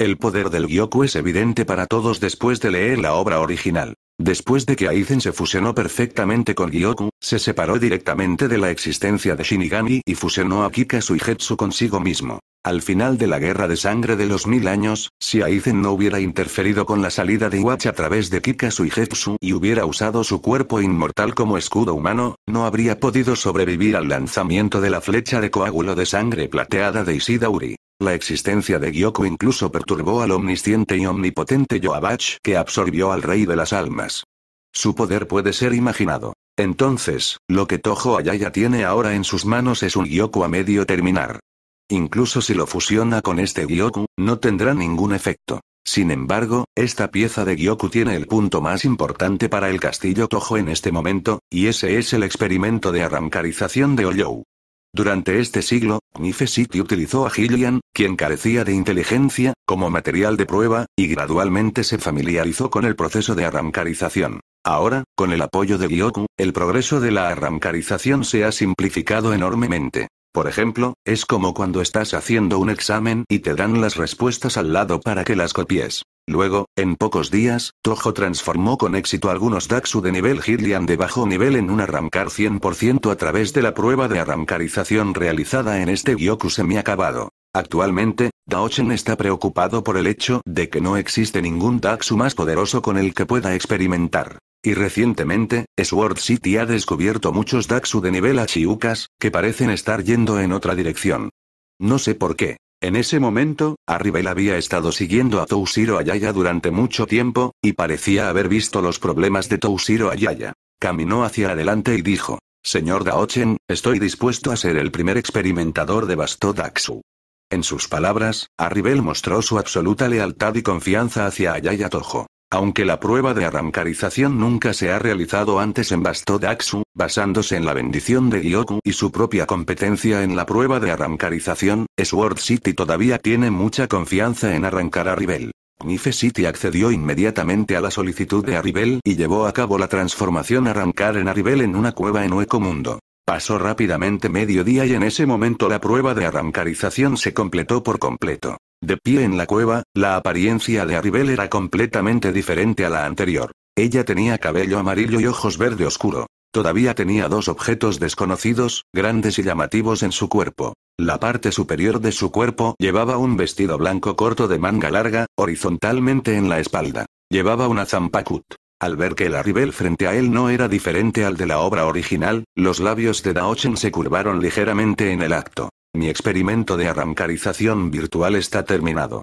El poder del Gyoku es evidente para todos después de leer la obra original. Después de que Aizen se fusionó perfectamente con Gyoku, se separó directamente de la existencia de Shinigami y fusionó a y jetsu consigo mismo. Al final de la Guerra de Sangre de los Mil Años, si Aizen no hubiera interferido con la salida de Iwachi a través de y jetsu y hubiera usado su cuerpo inmortal como escudo humano, no habría podido sobrevivir al lanzamiento de la flecha de coágulo de sangre plateada de Isidauri. La existencia de Gyoku incluso perturbó al omnisciente y omnipotente Yoabach que absorbió al rey de las almas. Su poder puede ser imaginado. Entonces, lo que Toho Ayaya tiene ahora en sus manos es un Gyoku a medio terminar. Incluso si lo fusiona con este Gyoku, no tendrá ningún efecto. Sin embargo, esta pieza de Gyoku tiene el punto más importante para el castillo Toho en este momento, y ese es el experimento de arrancarización de Oyou. Durante este siglo, City utilizó a Gillian, quien carecía de inteligencia, como material de prueba, y gradualmente se familiarizó con el proceso de arrancarización. Ahora, con el apoyo de Gyoku, el progreso de la arrancarización se ha simplificado enormemente. Por ejemplo, es como cuando estás haciendo un examen y te dan las respuestas al lado para que las copies. Luego, en pocos días, Toho transformó con éxito algunos Daxu de nivel Hidlian de bajo nivel en un arrancar 100% a través de la prueba de arrancarización realizada en este Gyoku semi-acabado. Actualmente, Daochen está preocupado por el hecho de que no existe ningún Daxu más poderoso con el que pueda experimentar. Y recientemente, Sword City ha descubierto muchos Daxu de nivel Chiukas, que parecen estar yendo en otra dirección. No sé por qué. En ese momento, Arribel había estado siguiendo a Toushiro Ayaya durante mucho tiempo, y parecía haber visto los problemas de Toushiro Ayaya. Caminó hacia adelante y dijo, Señor Daochen, estoy dispuesto a ser el primer experimentador de Basto Daxu. En sus palabras, Arribel mostró su absoluta lealtad y confianza hacia Ayaya Tojo. Aunque la prueba de arrancarización nunca se ha realizado antes en Bastodaxu, basándose en la bendición de Yoku y su propia competencia en la prueba de arrancarización, Sword City todavía tiene mucha confianza en arrancar a Rivel. Nife City accedió inmediatamente a la solicitud de Aribel y llevó a cabo la transformación arrancar en Aribel en una cueva en Hueco Mundo. Pasó rápidamente mediodía y en ese momento la prueba de arrancarización se completó por completo. De pie en la cueva, la apariencia de Aribel era completamente diferente a la anterior. Ella tenía cabello amarillo y ojos verde oscuro. Todavía tenía dos objetos desconocidos, grandes y llamativos en su cuerpo. La parte superior de su cuerpo llevaba un vestido blanco corto de manga larga, horizontalmente en la espalda. Llevaba una zampacut. Al ver que el arribel frente a él no era diferente al de la obra original, los labios de Daochen se curvaron ligeramente en el acto. Mi experimento de arrancarización virtual está terminado.